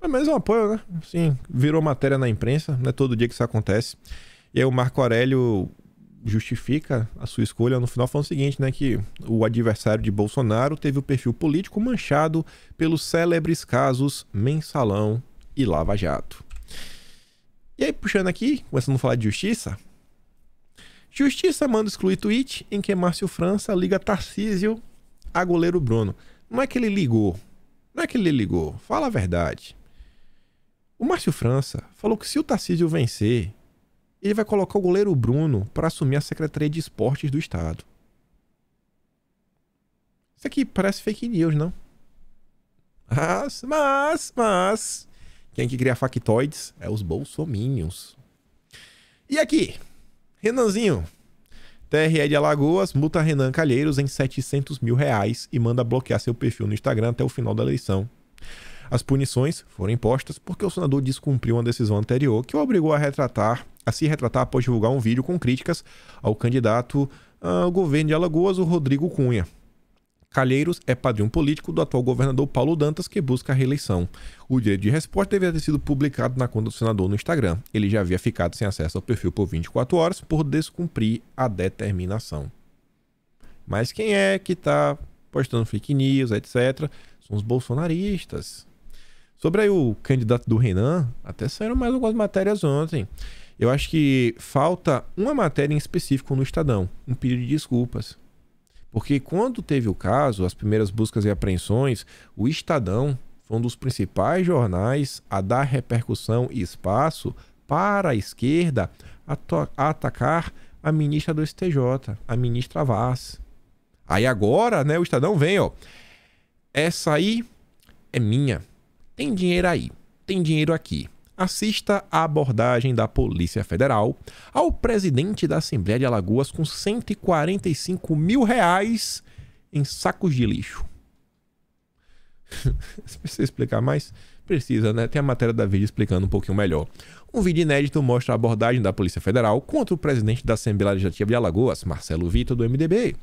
pelo menos é um apoio, né? Assim, virou matéria na imprensa, não é todo dia que isso acontece. E aí o Marco Aurélio justifica a sua escolha no final falando o seguinte, né, que o adversário de Bolsonaro teve o perfil político manchado pelos célebres casos Mensalão e Lava Jato. E aí puxando aqui, começando a falar de justiça, Justiça manda excluir tweet em que Márcio França liga Tarcísio a goleiro Bruno. Não é que ele ligou. Não é que ele ligou. Fala a verdade. O Márcio França falou que se o Tarcísio vencer, ele vai colocar o goleiro Bruno para assumir a Secretaria de Esportes do Estado. Isso aqui parece fake news, não? Mas, mas, mas. Quem que cria factoides é os bolsominions. E aqui, Renanzinho, TRE de Alagoas multa Renan Calheiros em 700 mil reais e manda bloquear seu perfil no Instagram até o final da eleição. As punições foram impostas porque o senador descumpriu uma decisão anterior que o obrigou a retratar, a se retratar após divulgar um vídeo com críticas ao candidato ao ah, governo de Alagoas, o Rodrigo Cunha. Calheiros é padrinho político do atual governador Paulo Dantas, que busca a reeleição. O direito de resposta deveria ter sido publicado na conta do senador no Instagram. Ele já havia ficado sem acesso ao perfil por 24 horas por descumprir a determinação. Mas quem é que está postando fake news, etc? São os bolsonaristas. Sobre aí o candidato do Renan, até saíram mais algumas matérias ontem. Eu acho que falta uma matéria em específico no Estadão, um pedido de desculpas. Porque quando teve o caso, as primeiras buscas e apreensões, o Estadão foi um dos principais jornais a dar repercussão e espaço para a esquerda a, atacar a ministra do STJ, a ministra Vaz. Aí agora, né, o Estadão vem, ó. Essa aí é minha. Tem dinheiro aí, tem dinheiro aqui assista à abordagem da Polícia Federal ao presidente da Assembleia de Alagoas com 145 mil reais em sacos de lixo. Você precisa explicar mais precisa, né? Tem a matéria da vídeo explicando um pouquinho melhor. Um vídeo inédito mostra a abordagem da Polícia Federal contra o presidente da Assembleia Legislativa de Alagoas, Marcelo Vitor, do MDB.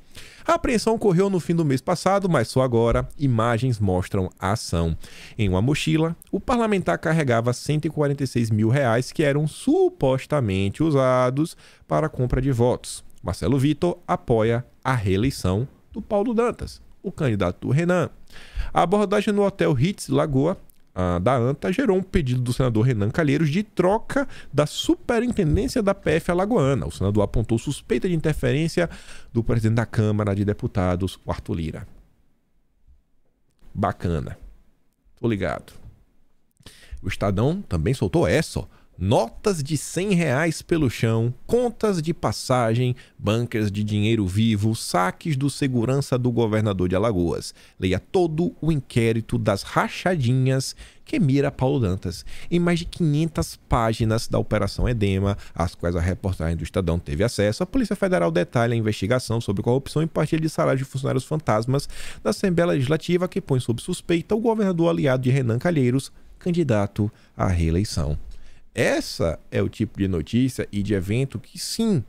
A apreensão ocorreu no fim do mês passado, mas só agora imagens mostram a ação. Em uma mochila, o parlamentar carregava 146 mil reais que eram supostamente usados para compra de votos. Marcelo Vitor apoia a reeleição do Paulo Dantas, o candidato do Renan. A abordagem no Hotel Ritz Lagoa da ANTA gerou um pedido do senador Renan Calheiros de troca da superintendência da PF Alagoana. O senador apontou suspeita de interferência do presidente da Câmara de Deputados, Arthur Lira. Bacana. Tô ligado. O Estadão também soltou essa, ó notas de 100 reais pelo chão, contas de passagem, bunkers de dinheiro vivo, saques do segurança do governador de Alagoas. Leia todo o inquérito das rachadinhas que mira Paulo Dantas em mais de 500 páginas da Operação Edema, às quais a reportagem do Estadão teve acesso. A Polícia Federal detalha a investigação sobre corrupção e partilha de salários de funcionários fantasmas da Assembleia Legislativa que põe sob suspeita o governador aliado de Renan Calheiros, candidato à reeleição. Essa é o tipo de notícia e de evento que sim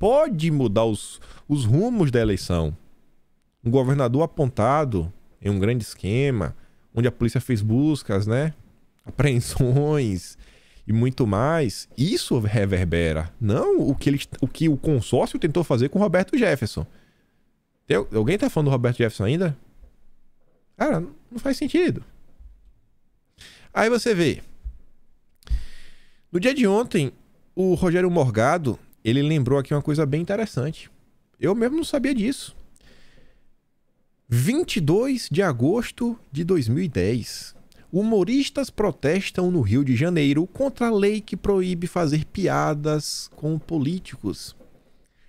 pode mudar os, os rumos da eleição. Um governador apontado em um grande esquema, onde a polícia fez buscas, né? Apreensões e muito mais. Isso reverbera. Não o que, ele, o, que o consórcio tentou fazer com Roberto Jefferson. Tem, alguém tá falando do Roberto Jefferson ainda? Cara, não faz sentido. Aí você vê no dia de ontem, o Rogério Morgado, ele lembrou aqui uma coisa bem interessante. Eu mesmo não sabia disso. 22 de agosto de 2010. Humoristas protestam no Rio de Janeiro contra a lei que proíbe fazer piadas com políticos.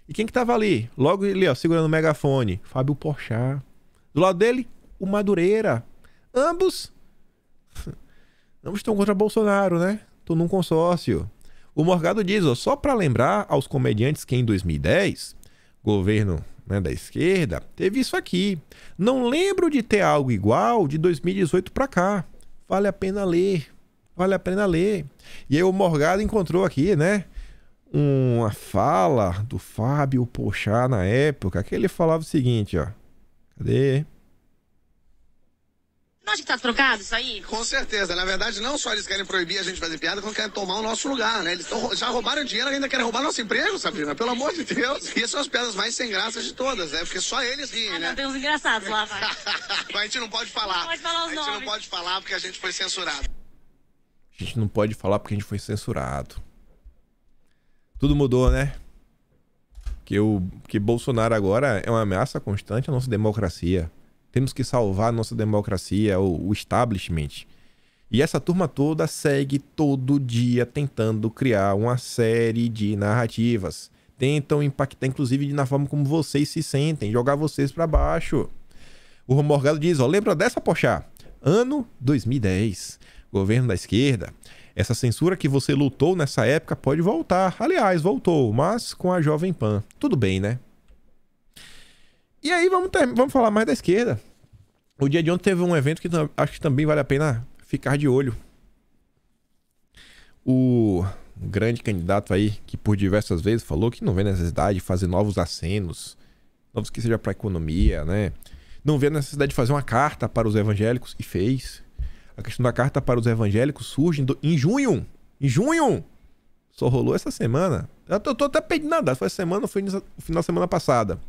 E quem que tava ali? Logo ali, ó, segurando o megafone. Fábio Porchat. Do lado dele, o Madureira. Ambos... Ambos estão contra Bolsonaro, né? num consórcio. O Morgado diz, ó, só para lembrar aos comediantes que em 2010, governo né, da esquerda, teve isso aqui. Não lembro de ter algo igual de 2018 para cá. Vale a pena ler. Vale a pena ler. E aí o Morgado encontrou aqui, né? Uma fala do Fábio Pochá na época, que ele falava o seguinte, ó. Cadê? Não acha que tá trocado isso aí? Com certeza. Na verdade, não só eles querem proibir a gente fazer piada, como querem tomar o nosso lugar, né? Eles tão, já roubaram dinheiro, ainda querem roubar nosso emprego, Sabrina. Pelo amor de Deus. E essas são as piadas mais sem graça de todas, né? Porque só eles riem, ah, né? Não, tem uns engraçados lá, vai. Mas a gente não pode falar. Não pode falar os nomes. a gente nomes. não pode falar porque a gente foi censurado. A gente não pode falar porque a gente foi censurado. Tudo mudou, né? Que, o, que Bolsonaro agora é uma ameaça constante à nossa democracia temos que salvar a nossa democracia, o, o establishment. E essa turma toda segue todo dia tentando criar uma série de narrativas. Tentam impactar, inclusive, na forma como vocês se sentem, jogar vocês para baixo. O Romorgado diz: ó, lembra dessa, poxa? Ano 2010, governo da esquerda. Essa censura que você lutou nessa época pode voltar. Aliás, voltou, mas com a Jovem Pan. Tudo bem, né? E aí vamos, ter, vamos falar mais da esquerda. O dia de ontem teve um evento que acho que também vale a pena ficar de olho. O grande candidato aí, que por diversas vezes falou que não vê necessidade de fazer novos acenos, novos que seja para a economia, né? Não vê necessidade de fazer uma carta para os evangélicos e fez. A questão da carta para os evangélicos surge em junho. Em junho! Só rolou essa semana. Eu tô, tô até pedindo nada. Foi semana, foi no final da semana passada.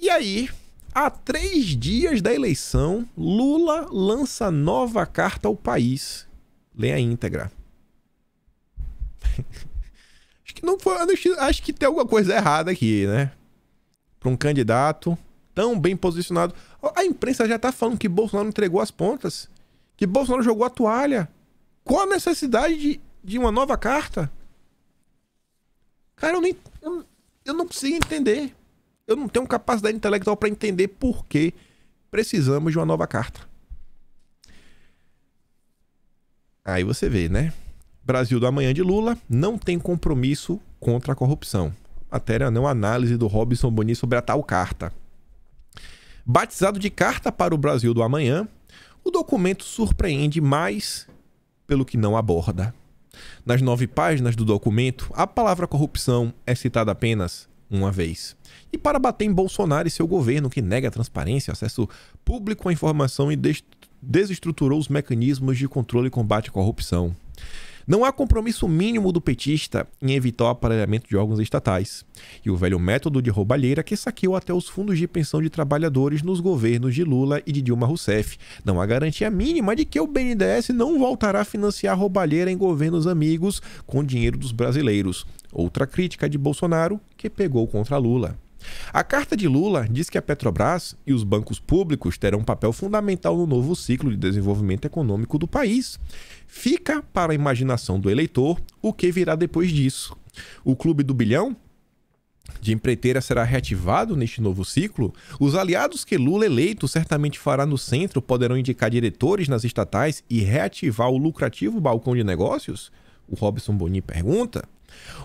E aí, há três dias da eleição, Lula lança nova carta ao país. Leia íntegra. acho que não foi. Acho que tem alguma coisa errada aqui, né? Para um candidato tão bem posicionado. A imprensa já tá falando que Bolsonaro entregou as pontas, que Bolsonaro jogou a toalha. Qual a necessidade de, de uma nova carta? Cara, eu, nem, eu, eu não consigo entender eu não tenho capacidade intelectual para entender por que precisamos de uma nova carta. Aí você vê, né? Brasil do amanhã de Lula não tem compromisso contra a corrupção. Matéria não né? análise do Robson Boni sobre a tal carta. Batizado de Carta para o Brasil do Amanhã, o documento surpreende mais pelo que não aborda. Nas nove páginas do documento, a palavra corrupção é citada apenas uma vez e para bater em Bolsonaro e seu governo, que nega a transparência, acesso público à informação e desestruturou os mecanismos de controle e combate à corrupção. Não há compromisso mínimo do petista em evitar o aparelhamento de órgãos estatais e o velho método de roubalheira que saqueou até os fundos de pensão de trabalhadores nos governos de Lula e de Dilma Rousseff. Não há garantia mínima de que o BNDES não voltará a financiar roubalheira em governos amigos com dinheiro dos brasileiros. Outra crítica de Bolsonaro que pegou contra Lula. A carta de Lula diz que a Petrobras e os bancos públicos terão um papel fundamental no novo ciclo de desenvolvimento econômico do país. Fica para a imaginação do eleitor o que virá depois disso. O Clube do Bilhão de empreiteira será reativado neste novo ciclo, os aliados que Lula eleito certamente fará no centro poderão indicar diretores nas estatais e reativar o lucrativo balcão de negócios? O Robson Boni pergunta.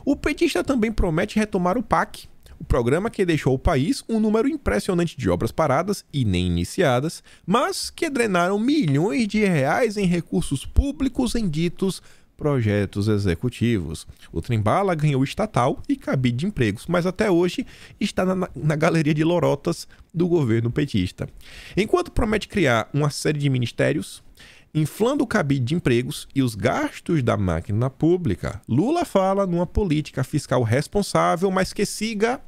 O petista também promete retomar o PAC, o programa que deixou o país um número impressionante de obras paradas e nem iniciadas, mas que drenaram milhões de reais em recursos públicos em ditos projetos executivos. O Trembala ganhou estatal e cabide de empregos, mas até hoje está na, na, galeria de lorotas do governo petista. Enquanto promete criar uma série de ministérios, Inflando o cabide de empregos e os gastos da máquina pública, Lula fala numa política fiscal responsável, mas que siga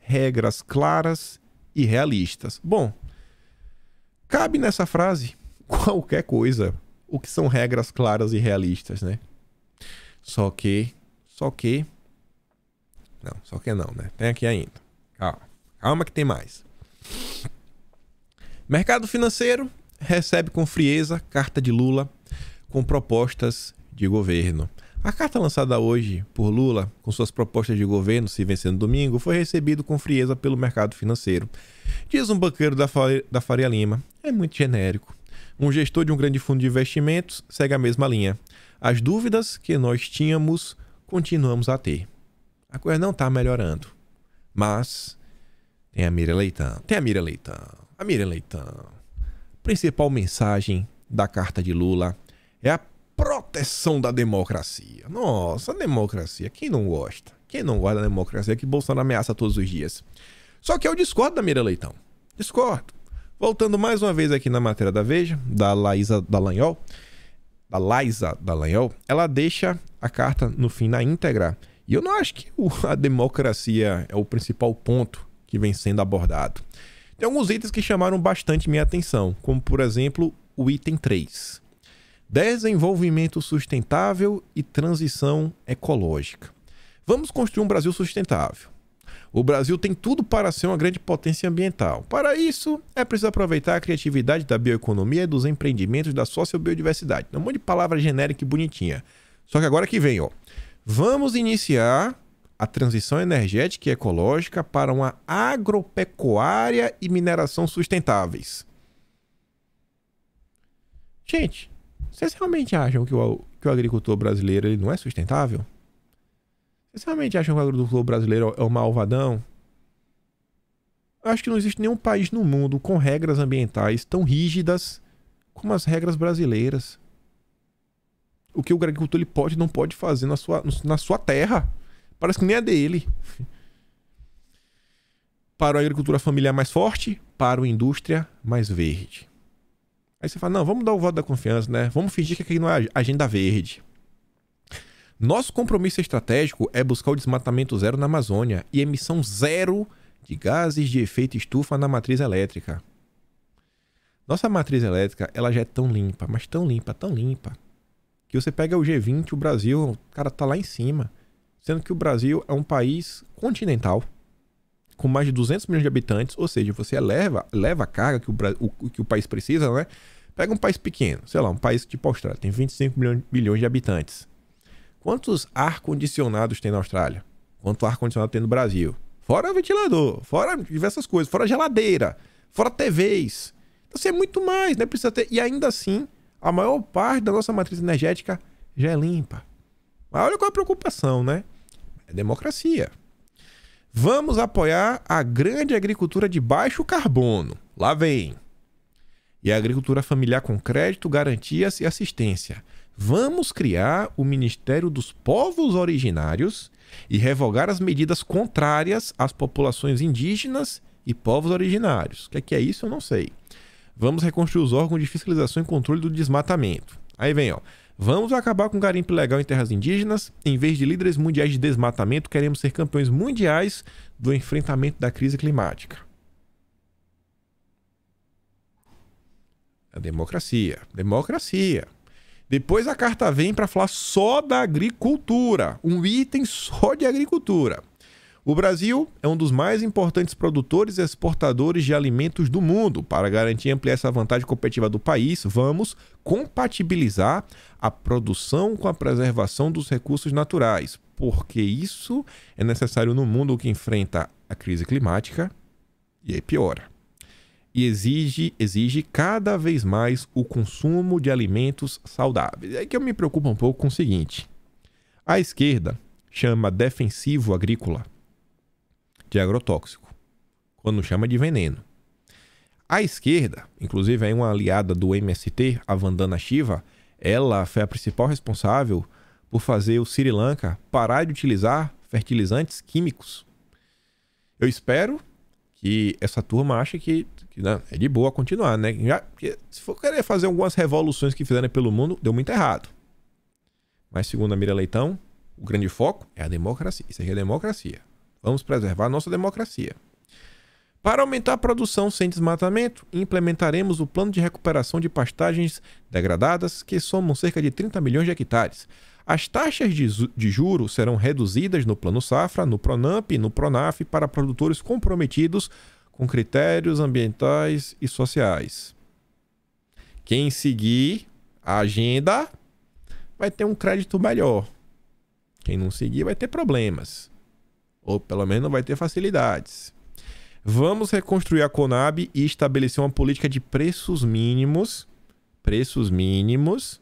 regras claras e realistas. Bom, cabe nessa frase qualquer coisa. O que são regras claras e realistas, né? Só que, só que não, só que não, né? Tem aqui ainda. Calma, calma que tem mais. Mercado financeiro recebe com frieza carta de Lula com propostas de governo. A carta lançada hoje por Lula, com suas propostas de governo se vencendo domingo, foi recebido com frieza pelo mercado financeiro. Diz um banqueiro da, da Faria Lima, é muito genérico. Um gestor de um grande fundo de investimentos segue a mesma linha. As dúvidas que nós tínhamos, continuamos a ter. A coisa não está melhorando. Mas tem a Mira Leitão. Tem a Mira Leitão. A Mira Leitão principal mensagem da carta de Lula é a proteção da democracia. Nossa, democracia, quem não gosta? Quem não gosta da democracia que Bolsonaro ameaça todos os dias? Só que eu discordo da Mira Leitão. Discordo. Voltando mais uma vez aqui na matéria da Veja, da Laísa Dallagnol, da Laísa Dallagnol, ela deixa a carta no fim na íntegra. E eu não acho que a democracia é o principal ponto que vem sendo abordado. Tem alguns itens que chamaram bastante minha atenção, como por exemplo o item 3: Desenvolvimento sustentável e transição ecológica. Vamos construir um Brasil sustentável. O Brasil tem tudo para ser uma grande potência ambiental. Para isso, é preciso aproveitar a criatividade da bioeconomia e dos empreendimentos da sociobiodiversidade. Um monte de palavra genérica e bonitinha. Só que agora que vem, ó. Vamos iniciar a transição energética e ecológica para uma agropecuária e mineração sustentáveis. Gente, vocês realmente acham que o, que o agricultor brasileiro ele não é sustentável? Vocês realmente acham que o agricultor brasileiro é o malvadão? Eu acho que não existe nenhum país no mundo com regras ambientais tão rígidas como as regras brasileiras. O que o agricultor ele pode e não pode fazer na sua, na sua terra. Parece que nem é dele. Para a agricultura familiar mais forte, para a indústria mais verde. Aí você fala, não, vamos dar o voto da confiança, né? Vamos fingir que aqui não é agenda verde. Nosso compromisso estratégico é buscar o desmatamento zero na Amazônia e emissão zero de gases de efeito estufa na matriz elétrica. Nossa matriz elétrica, ela já é tão limpa, mas tão limpa, tão limpa, que você pega o G20, o Brasil, o cara tá lá em cima. Sendo que o Brasil é um país continental, com mais de 200 milhões de habitantes, ou seja, você eleva, leva a carga que o, o, que o país precisa, né? Pega um país pequeno, sei lá, um país tipo Austrália, tem 25 milhões, milhões de habitantes. Quantos ar-condicionados tem na Austrália? Quanto ar-condicionado tem no Brasil? Fora ventilador, fora diversas coisas, fora geladeira, fora TVs. Então, você assim, é muito mais, né? Precisa ter. E ainda assim, a maior parte da nossa matriz energética já é limpa. Mas olha qual é a preocupação, né? É democracia. Vamos apoiar a grande agricultura de baixo carbono. Lá vem. E a agricultura familiar com crédito, garantias e assistência. Vamos criar o Ministério dos Povos Originários e revogar as medidas contrárias às populações indígenas e povos originários. O que é, que é isso? Eu não sei. Vamos reconstruir os órgãos de fiscalização e controle do desmatamento. Aí vem, ó Vamos acabar com garimpo ilegal em terras indígenas. Em vez de líderes mundiais de desmatamento, queremos ser campeões mundiais do enfrentamento da crise climática. A democracia. Democracia. Depois a carta vem para falar só da agricultura, um item só de agricultura. O Brasil é um dos mais importantes produtores e exportadores de alimentos do mundo. Para garantir e ampliar essa vantagem competitiva do país, vamos compatibilizar a produção com a preservação dos recursos naturais, porque isso é necessário no mundo que enfrenta a crise climática e aí piora. E exige, exige cada vez mais o consumo de alimentos saudáveis. É que eu me preocupo um pouco com o seguinte: a esquerda chama defensivo agrícola de agrotóxico, quando chama de veneno. A esquerda, inclusive é uma aliada do MST, a Vandana Shiva, ela foi a principal responsável por fazer o Sri Lanka parar de utilizar fertilizantes químicos. Eu espero que essa turma ache que, que não, né, é de boa continuar, né? Já, se for querer fazer algumas revoluções que fizeram pelo mundo, deu muito errado. Mas segundo a Mira Leitão, o grande foco é a democracia. Isso aqui é a democracia. Vamos preservar nossa democracia. Para aumentar a produção sem desmatamento, implementaremos o plano de recuperação de pastagens degradadas, que somam cerca de 30 milhões de hectares. As taxas de, de juros serão reduzidas no Plano Safra, no Pronamp e no Pronaf para produtores comprometidos com critérios ambientais e sociais. Quem seguir a agenda vai ter um crédito melhor. Quem não seguir vai ter problemas ou pelo menos não vai ter facilidades. Vamos reconstruir a Conab e estabelecer uma política de preços mínimos, preços mínimos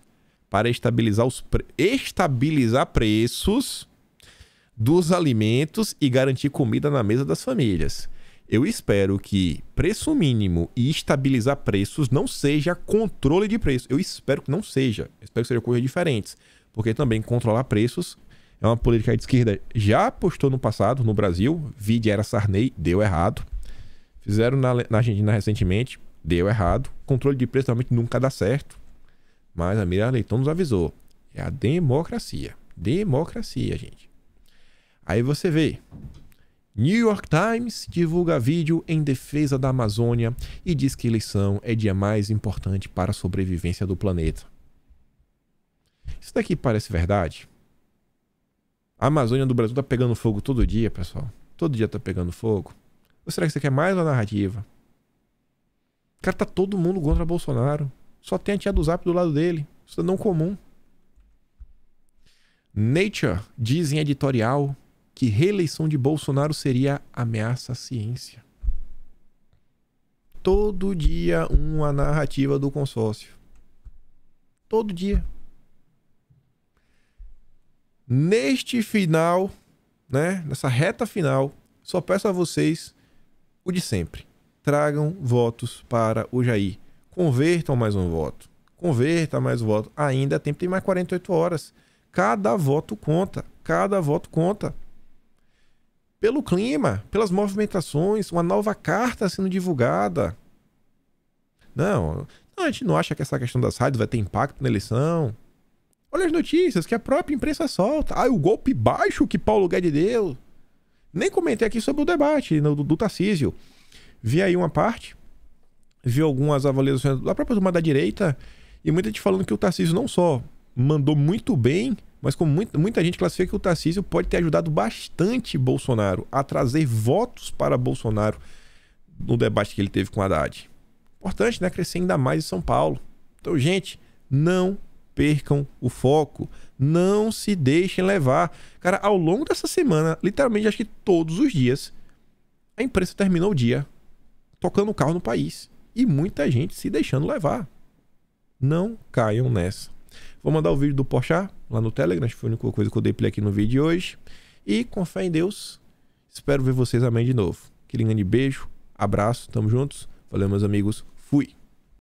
para estabilizar os pre... estabilizar preços dos alimentos e garantir comida na mesa das famílias. Eu espero que preço mínimo e estabilizar preços não seja controle de preço. Eu espero que não seja. espero que seja coisas diferentes, porque também controlar preços é uma política de esquerda. Já apostou no passado, no Brasil, vide era Sarney, deu errado. Fizeram na, na Argentina recentemente, deu errado. Controle de preço realmente nunca dá certo. Mas a Miriam Leitão nos avisou. É a democracia. Democracia, gente. Aí você vê. New York Times divulga vídeo em defesa da Amazônia e diz que eleição é dia mais importante para a sobrevivência do planeta. Isso daqui parece verdade? A Amazônia do Brasil tá pegando fogo todo dia, pessoal. Todo dia tá pegando fogo. Ou será que você quer é mais uma narrativa? Cara, tá todo mundo contra Bolsonaro. Só tem a tia do Zap do lado dele. Isso é não comum. Nature diz em editorial que reeleição de Bolsonaro seria ameaça à ciência. Todo dia uma narrativa do consórcio. Todo dia. Neste final, né, nessa reta final, só peço a vocês o de sempre. Tragam votos para o Jair. Convertam mais um voto. Converta mais um voto. Ainda tem tempo, tem mais 48 horas. Cada voto conta. Cada voto conta. Pelo clima, pelas movimentações, uma nova carta sendo divulgada. Não, a gente não acha que essa questão das rádios vai ter impacto na eleição. Olha as notícias que a própria imprensa solta. Ah, o golpe baixo que Paulo Guedes deu. Nem comentei aqui sobre o debate no, do, do Tarcísio. Vi aí uma parte, vi algumas avaliações da própria turma da direita e muita gente falando que o Tarcísio não só mandou muito bem, mas com muito, muita gente classifica que o Tarcísio pode ter ajudado bastante Bolsonaro a trazer votos para Bolsonaro no debate que ele teve com Haddad. Importante, né? Crescer ainda mais em São Paulo. Então, gente, não percam o foco, não se deixem levar. Cara, ao longo dessa semana, literalmente acho que todos os dias, a imprensa terminou o dia tocando o carro no país e muita gente se deixando levar. Não caiam nessa. Vou mandar o vídeo do Porsche lá no Telegram, acho que foi a única coisa que eu dei play aqui no vídeo de hoje. E com fé em Deus, espero ver vocês amanhã de novo. Aquele grande beijo, abraço, tamo juntos. Valeu, meus amigos. Fui.